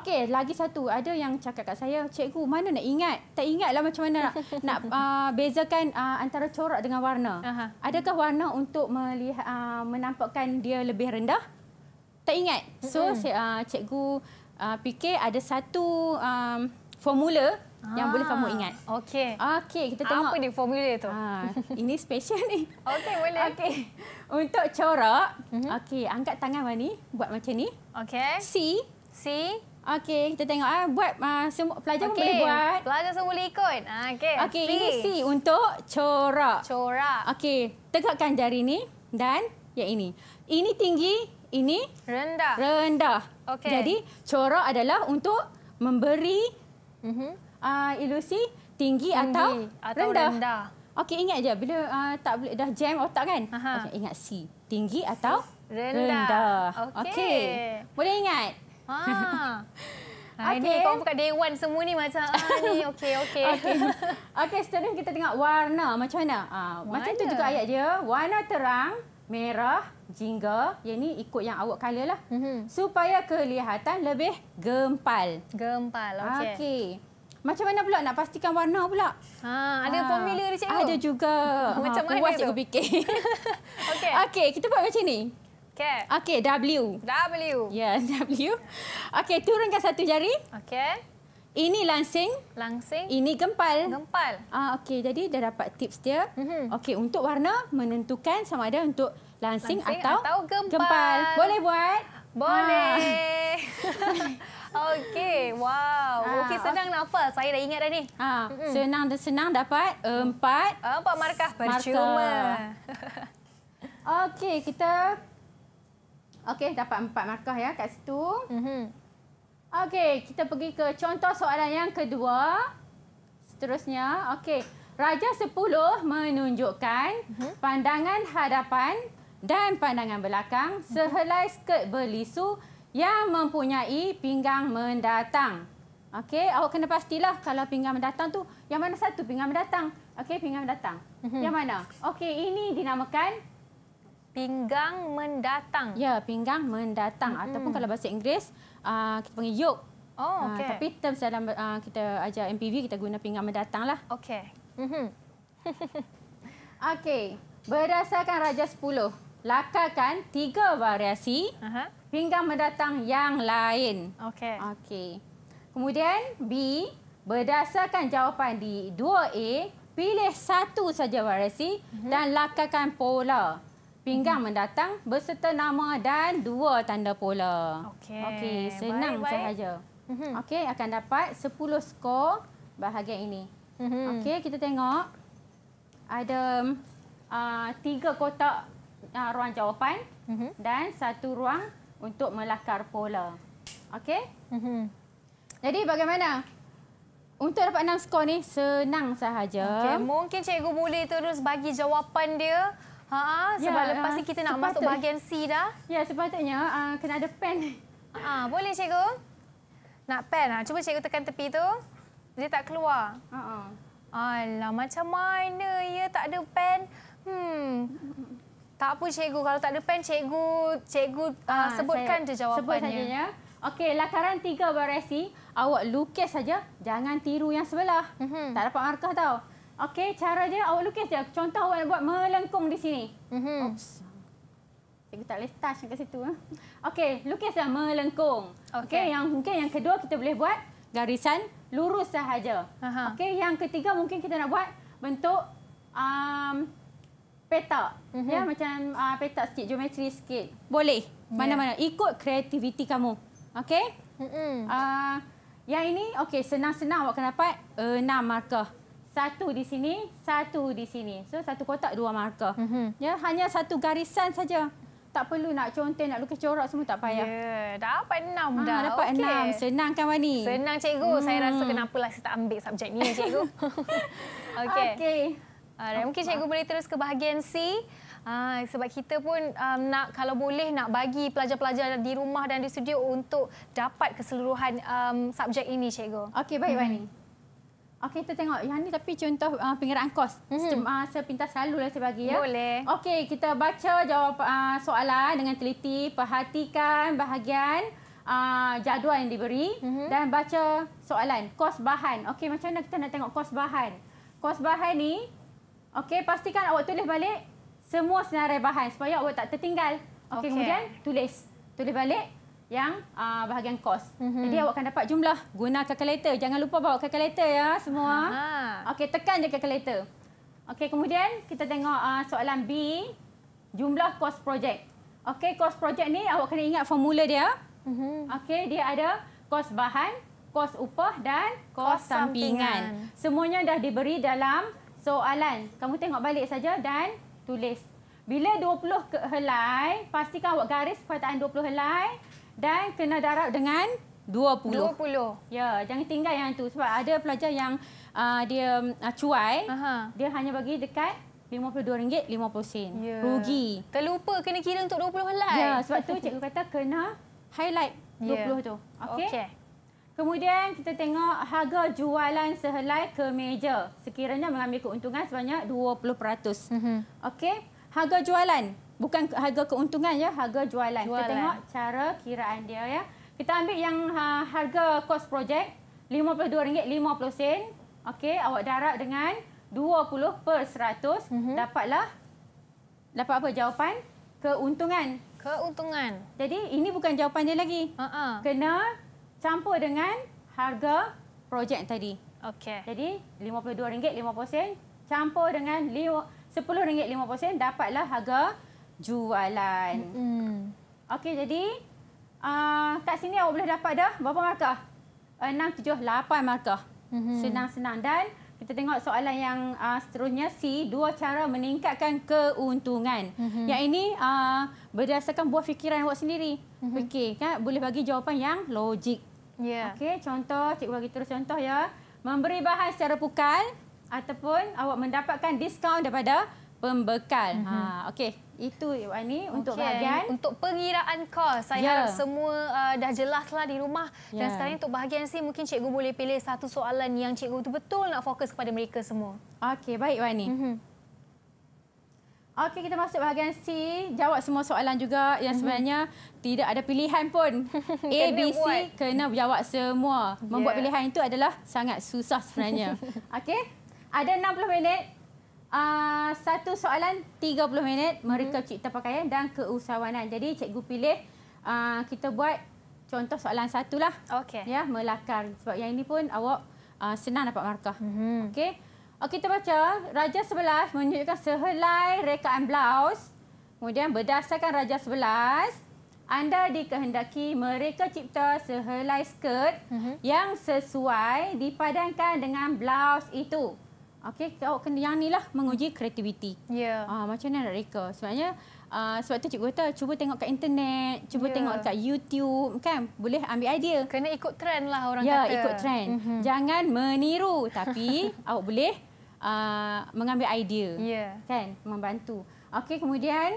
Okey, lagi satu. Ada yang cakap kat saya, cikgu mana nak ingat? Tak ingatlah macam mana nak, nak uh, bezakan uh, antara corak dengan warna. Aha. Adakah warna untuk melihat uh, menampakkan dia lebih rendah? Tak ingat. So, mm -hmm. uh, cikgu uh, fikir ada satu... Um, formula ah. yang boleh kamu ah, ingat. Okey. Okey, kita tengok. Apa ni formula tu? Ha, ini special ni. Okey, boleh. Okey. Untuk corak, uh-huh. okey, angkat tangan ni? buat macam ni. Okey. C, C. Okey, kita tengok ah buat uh, semua pelajar okay. pun boleh buat. Pelajar semua boleh ikut. Okey. Okey, ini C untuk corak. Corak. Okey, tegakkan jari ni dan yang ini. Ini tinggi, ini rendah. Rendah. Okay. Jadi corak adalah untuk memberi Mm-hmm. Uh, ilusi tinggi, tinggi atau, atau rendah. rendah. Okey ingat je bila uh, tak boleh dah jam otak kan. Okay, ingat C. Tinggi C. atau rendah. rendah. Okey. Okay. Boleh ingat? Ha. Ah, ini okay. kau bukan dewan semua ni macam ah ni okey okey. Okey. Okey sekarang kita tengok warna macam mana? Uh, macam tu juga ayat dia. Warna terang merah, jingga. Yang ni ikut yang awak color lah. Mm -hmm. Supaya kelihatan lebih gempal. Gempal, okey. Okay. Macam mana pula nak pastikan warna pula? Ha, ada ha. formula dia cikgu? Ada juga. macam mana Kuas cikgu fikir. okey, okay, kita buat macam ni. Okey. Okey, W. W. Ya, yeah, W. Okey, turunkan satu jari. Okey. Ini langsing. Langsing. Ini gempal. Gempal. Ah, Okey, jadi dah dapat tips dia. Mm -hmm. Okey, untuk warna menentukan sama ada untuk langsing, langsing atau, atau gempal. gempal. Boleh buat? Boleh. Ah. Okey, wow. Ah, okey, senang okay. nafas. Saya dah ingat dah ni. Ha, mm -hmm. Senang dan senang dapat empat. Empat markah percuma. Okey, kita... Okey, dapat empat markah ya kat situ. Mm -hmm. Okey, kita pergi ke contoh soalan yang kedua. Seterusnya, okey. Raja 10 menunjukkan mhm. pandangan hadapan dan pandangan belakang mhm. sehelai skirt berlisu yang mempunyai pinggang mendatang. Okey, awak kena pastilah kalau pinggang mendatang tu yang mana satu pinggang mendatang? Okey, pinggang mendatang. Mhm. Yang mana? Okey, ini dinamakan pinggang mendatang. Ya, pinggang mendatang mm -hmm. ataupun kalau bahasa Inggeris uh, kita panggil yoke. Oh, ah, okay. Uh, tapi term dalam uh, kita ajar MPV kita guna pinggan mendatang lah. Okay. Mm -hmm. okay. Berdasarkan Raja 10, lakarkan tiga variasi uh -huh. pinggan mendatang yang lain. Okay. Okay. Kemudian B, berdasarkan jawapan di 2A, pilih satu saja variasi uh mhm. -huh. dan lakarkan pola pinggang -hmm. mendatang berserta nama dan dua tanda pola. Okey. Okey, senang baik, baik. sahaja. Mm -hmm. Okey, akan dapat 10 skor bahagian ini. Mm -hmm. Okey, kita tengok. Ada uh, tiga kotak uh, ruang jawapan mm -hmm. dan satu ruang untuk melakar pola. Okey? Mm -hmm. Jadi bagaimana? Untuk dapat enam skor ni senang sahaja. Okay. Mungkin cikgu boleh terus bagi jawapan dia. Ha, ya, sebab ya, lepas ni ah, kita nak masuk bahagian C dah. Ya, sepatutnya uh, kena ada pen. Ha, boleh cikgu? Nak pen ah. Cuba cikgu tekan tepi tu. Dia tak keluar. Ha Alah, macam mana ya tak ada pen? Hmm. Tak apa cikgu, kalau tak ada pen cikgu, cikgu ha, uh, sebutkan saya, je jawapannya. Sebut sajanya. Okey, lakaran tiga beresi. Awak lukis saja, jangan tiru yang sebelah. Mm -hmm. Tak dapat markah tau. Okey, cara je awak lukis je. Contoh awak nak buat melengkung di sini. Mm -hmm. tak boleh touch kat situ. Eh. Okey, lukislah melengkung. Okey, okay, yang mungkin yang kedua kita boleh buat garisan lurus sahaja. Okey, yang ketiga mungkin kita nak buat bentuk um, petak. Mm -hmm. Ya, macam uh, petak sikit, geometri sikit. Boleh. Ya. Mana-mana. Yeah. Ikut kreativiti kamu. Okey? Mm -hmm. uh, yang ini, okey, senang-senang awak akan dapat enam markah satu di sini, satu di sini. So satu kotak dua markah. Mm -hmm. Ya, hanya satu garisan saja. Tak perlu nak conteng, nak lukis corak semua tak payah. Ya, dapat enam ah, dah. Ha, dapat okay. enam. Senang kan Wani? Senang cikgu. Hmm. Saya rasa kenapalah saya tak ambil subjek ni cikgu. Okey. Okay. Okay. Uh, mungkin cikgu boleh terus ke bahagian C. Uh, sebab kita pun um, nak kalau boleh nak bagi pelajar-pelajar di rumah dan di studio untuk dapat keseluruhan um, subjek ini cikgu. Okey, baik hmm. Wani. Okey, kita tengok. Yang ni tapi contoh uh, pengiraan kos. Mm -hmm. Sepintas selalu lah saya bagi. Ya? Boleh. Okey, kita baca jawab uh, soalan dengan teliti. Perhatikan bahagian uh, jadual yang diberi. Mm -hmm. Dan baca soalan. Kos bahan. Okey, macam mana kita nak tengok kos bahan? Kos bahan ni, okey, pastikan awak tulis balik semua senarai bahan. Supaya awak tak tertinggal. Okey, okay. kemudian tulis. Tulis balik yang uh, bahagian kos. Mm -hmm. Jadi awak akan dapat jumlah guna kalkulator. Jangan lupa bawa kalkulator ya semua. Okey, tekan je kalkulator. Okey, kemudian kita tengok uh, soalan B. Jumlah kos projek. Okey, kos projek ni awak kena ingat formula dia. Mm -hmm. Okey, dia ada kos bahan, kos upah dan kos, kos sampingan. sampingan. Semuanya dah diberi dalam soalan. Kamu tengok balik saja dan tulis. Bila 20 helai, pastikan awak garis perkataan 20 helai dan kena darab dengan 20. 20. Ya, jangan tinggal yang itu. sebab ada pelajar yang uh, dia uh, cuai, Aha. dia hanya bagi dekat RM52.50. Yeah. Rugi. Terlupa kena kira untuk 20 helai. Ya, sebab tu cikgu kata kena highlight 20 ya. yeah. tu. Okey. Okay. Kemudian kita tengok harga jualan sehelai ke kemeja. Sekiranya mengambil keuntungan sebanyak 20%. Mm -hmm. Okey. Harga jualan bukan harga keuntungan ya, harga jualan. jualan. Kita tengok cara kiraan dia ya. Kita ambil yang uh, harga cost project RM52.50. Okey, awak darab dengan 20 per 100 mm -hmm. dapatlah dapat apa jawapan? Keuntungan. Keuntungan. Jadi ini bukan jawapan dia lagi. Uh -uh. Kena campur dengan harga projek tadi. Okey. Jadi RM52.50 campur dengan RM10.50 dapatlah harga jualan. Mm -hmm. Okey, jadi uh, kat sini awak boleh dapat dah berapa markah? Uh, enam, tujuh, lapan markah. Mm-hmm. Senang-senang. Mm -hmm. Dan kita tengok soalan yang uh, seterusnya C, dua cara meningkatkan keuntungan. Mm -hmm. Yang ini uh, berdasarkan buah fikiran awak sendiri. Mm -hmm. Okey, kan? boleh bagi jawapan yang logik. Yeah. Okey, contoh, cikgu bagi terus contoh ya. Memberi bahan secara pukal ataupun awak mendapatkan diskaun daripada pembekal. Mm-hmm. Ha, okey. Itu ini untuk okay. bahagian untuk pengiraan kos. Saya yeah. harap semua uh, dah jelaslah di rumah yeah. dan ya. sekarang untuk bahagian sini mungkin cikgu boleh pilih satu soalan yang cikgu tu betul nak fokus kepada mereka semua. Okey, baik Wani. Mm-hmm. Okey, kita masuk bahagian C. Jawab semua soalan juga yang mm-hmm. sebenarnya tidak ada pilihan pun. A B C kena jawab semua. Yeah. Membuat ya. pilihan itu adalah sangat susah sebenarnya. Okey. Ada 60 minit Ah, satu soalan 30 minit mereka hmm. cipta pakaian eh, dan keusahawanan. Jadi cikgu pilih uh, kita buat contoh soalan satu lah Okey. Ya, melakar sebab yang ini pun awak uh, senang dapat markah. Hmm. Okey. Okey kita baca raja sebelas menunjukkan sehelai rekaan blouse. Kemudian berdasarkan raja sebelas anda dikehendaki mereka cipta sehelai skirt uh hmm. -huh. yang sesuai dipadankan dengan blouse itu. Okey, awak kena yang ni lah menguji kreativiti. Ya. Yeah. Uh, macam mana nak reka? Sebenarnya, uh, ah, sebab tu cikgu kata, cuba tengok kat internet, cuba yeah. tengok kat YouTube, kan? Boleh ambil idea. Kena ikut trend lah orang yeah, kata. Ya, ikut trend. Mm -hmm. Jangan meniru. Tapi, awak boleh uh, mengambil idea. Ya. Yeah. Kan? Membantu. Okey, kemudian,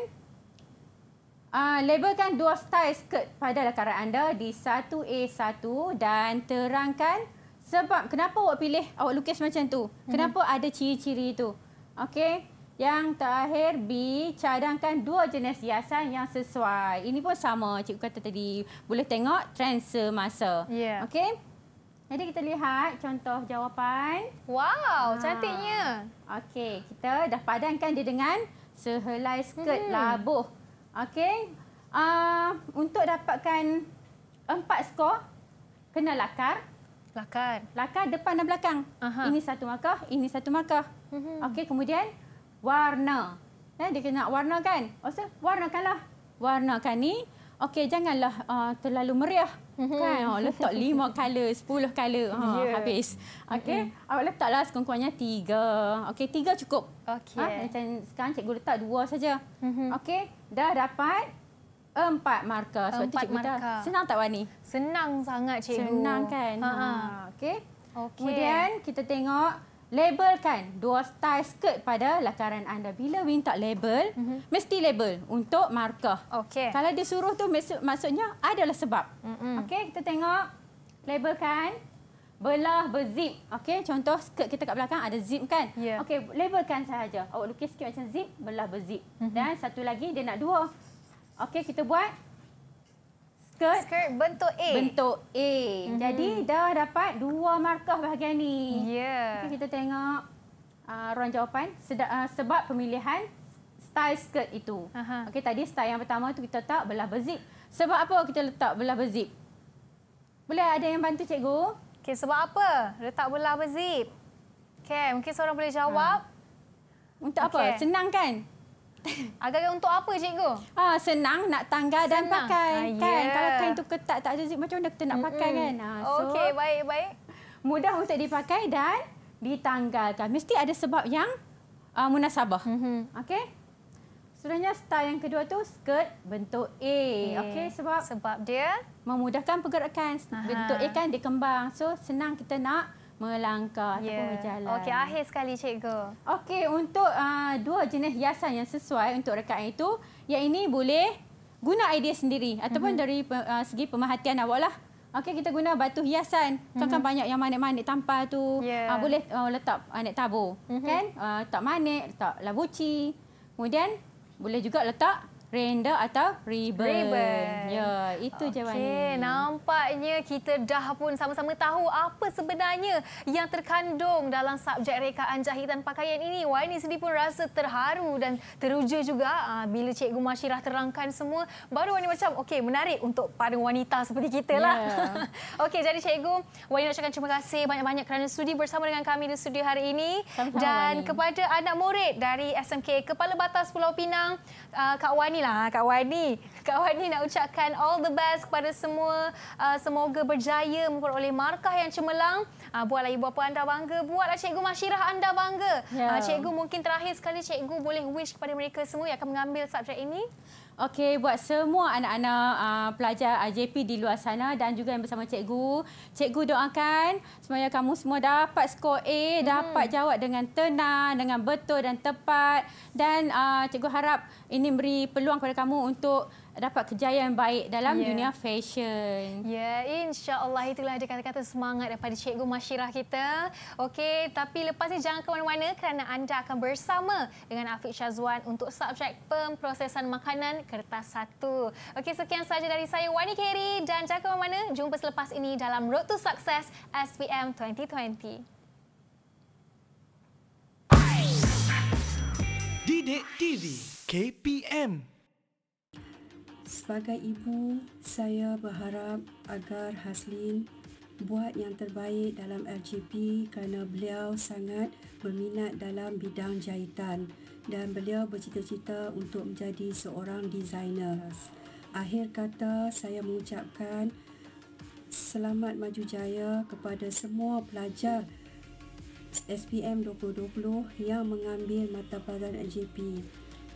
uh, labelkan dua style skirt pada lakaran anda di 1A1 dan terangkan sebab kenapa awak pilih awak lukis macam tu? Hmm. Kenapa hmm. ada ciri-ciri itu? Okey. Yang terakhir B cadangkan dua jenis hiasan yang sesuai. Ini pun sama cikgu kata tadi. Boleh tengok trend semasa. Yeah. Okey. Jadi kita lihat contoh jawapan. Wow, ha. cantiknya. Okey, kita dah padankan dia dengan sehelai skirt hmm. labuh. Okey. Uh, untuk dapatkan empat skor kena lakar. Lakar. Lakar depan dan belakang. Aha. Ini satu markah, ini satu markah. Mm-hmm. Okey, kemudian warna. Eh, dia kena warna kan? Also, warnakanlah. Warnakan ni. Okey, janganlah uh, terlalu meriah. Mm-hmm. Kan? Oh, letak lima color, sepuluh color. Ha, yeah. Habis. Okey, mm-hmm. awak letaklah sekurang-kurangnya tiga. Okey, tiga cukup. Okey. Ha, macam sekarang cikgu letak dua saja. Mm-hmm. Okey, dah dapat empat markah. So, empat markah. Senang tak Wani? Senang sangat cikgu. Senang kan? Ha. Ha. Okey. Okay. Kemudian kita tengok label kan. dua style skirt pada lakaran anda. Bila Win tak label, mm -hmm. mesti label untuk markah. Okay. Kalau disuruh tu maksud, maksudnya adalah sebab. Mm -mm. Okey, kita tengok label kan. belah berzip. Okey, contoh skirt kita kat belakang ada zip kan? Yeah. Okey, labelkan saja. Awak lukis sikit macam zip, belah berzip. Mm -hmm. Dan satu lagi dia nak dua. Okey, kita buat skirt. Skirt bentuk A. Bentuk A. Mm -hmm. Jadi dah dapat dua markah bahagian ni. Ya. Yeah. Okay, kita tengok uh, ruang jawapan Seda, uh, sebab pemilihan style skirt itu. Okey, tadi style yang pertama tu kita letak belah berzip. Sebab apa kita letak belah berzip? Boleh ada yang bantu cikgu? Okey, sebab apa letak belah berzip? Okey, mungkin seorang boleh jawab. Ha. Untuk okay. apa? Senang kan? Agak-agak untuk apa cikgu? Ah senang nak tangga dan pakai. Ah, kan kalau ya. kain tu ketat tak jadi macam nak kita nak mm -mm. pakai kan? Ah, Okey baik baik. Mudah untuk dipakai dan ditanggalkan. Mesti ada sebab yang uh, munasabah. Mm -hmm. Okey. Sebenarnya style yang kedua tu skirt bentuk A. Okey sebab sebab dia memudahkan pergerakan. Aha. Bentuk A kan dikembang. So senang kita nak melangkah yeah. ataupun berjalan. Okey, akhir sekali cikgu. Okey, untuk uh, dua jenis hiasan yang sesuai untuk rekaan itu, yang ini boleh guna idea sendiri ataupun mm -hmm. dari uh, segi pemerhatian awaklah. Okey, kita guna batu hiasan. Contoh mm -hmm. banyak yang manik-manik tampar tu, uh, yeah. uh, boleh uh, letak uh, anek tabu, mm -hmm. kan? Uh, letak manik, letak labuci. Kemudian boleh juga letak Renda atau ribbon. ribbon. Ya, itu okay. je Wani. Nampaknya kita dah pun sama-sama tahu apa sebenarnya yang terkandung dalam subjek rekaan jahitan pakaian ini. Wani sendiri pun rasa terharu dan teruja juga ah, bila Cikgu Mashirah terangkan semua. Baru Wani macam, okey, menarik untuk para wanita seperti kita lah. Yeah. okey, jadi Cikgu, Wani nak cakap terima kasih banyak-banyak kerana sudi bersama dengan kami di studio hari ini. sama dan Wani. kepada anak murid dari SMK Kepala Batas Pulau Pinang, ah, Kak Wani lah Kak Wani. Kak Wani nak ucapkan all the best kepada semua. Uh, semoga berjaya memperoleh markah yang cemerlang. Uh, ah, buatlah ibu bapa anda bangga. Buatlah cikgu masyirah anda bangga. Yeah. Ya. Uh, cikgu mungkin terakhir sekali cikgu boleh wish kepada mereka semua yang akan mengambil subjek ini. Okey, buat semua anak-anak uh, pelajar AJP di luar sana dan juga yang bersama cikgu. Cikgu doakan supaya kamu semua dapat skor A, hmm. dapat jawab dengan tenang, dengan betul dan tepat. Dan uh, cikgu harap ini beri peluang peluang kepada kamu untuk dapat kejayaan yang baik dalam yeah. dunia fashion. Ya, yeah, insya-Allah itulah dia kata-kata semangat daripada Cikgu Mashirah kita. Okey, tapi lepas ni jangan ke mana-mana kerana anda akan bersama dengan Afiq Syazwan untuk subjek pemprosesan makanan kertas satu. Okey, sekian saja dari saya Wani Kerry dan jangan ke mana-mana jumpa selepas ini dalam Road to Success SPM 2020. Didik TV KPM Sebagai ibu, saya berharap agar Haslin buat yang terbaik dalam LGP kerana beliau sangat berminat dalam bidang jahitan dan beliau bercita-cita untuk menjadi seorang designer. Akhir kata, saya mengucapkan selamat maju jaya kepada semua pelajar SPM 2020 yang mengambil mata pelajaran LGP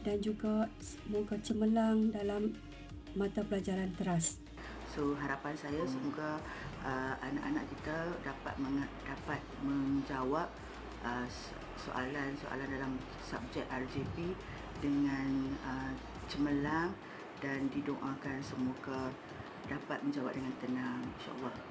dan juga muka cemerlang dalam mata pelajaran teras. So harapan saya hmm. semoga uh, anak-anak kita dapat dapat menjawab uh, soalan-soalan dalam subjek RJP dengan uh, cemerlang dan didoakan semoga dapat menjawab dengan tenang insyaallah.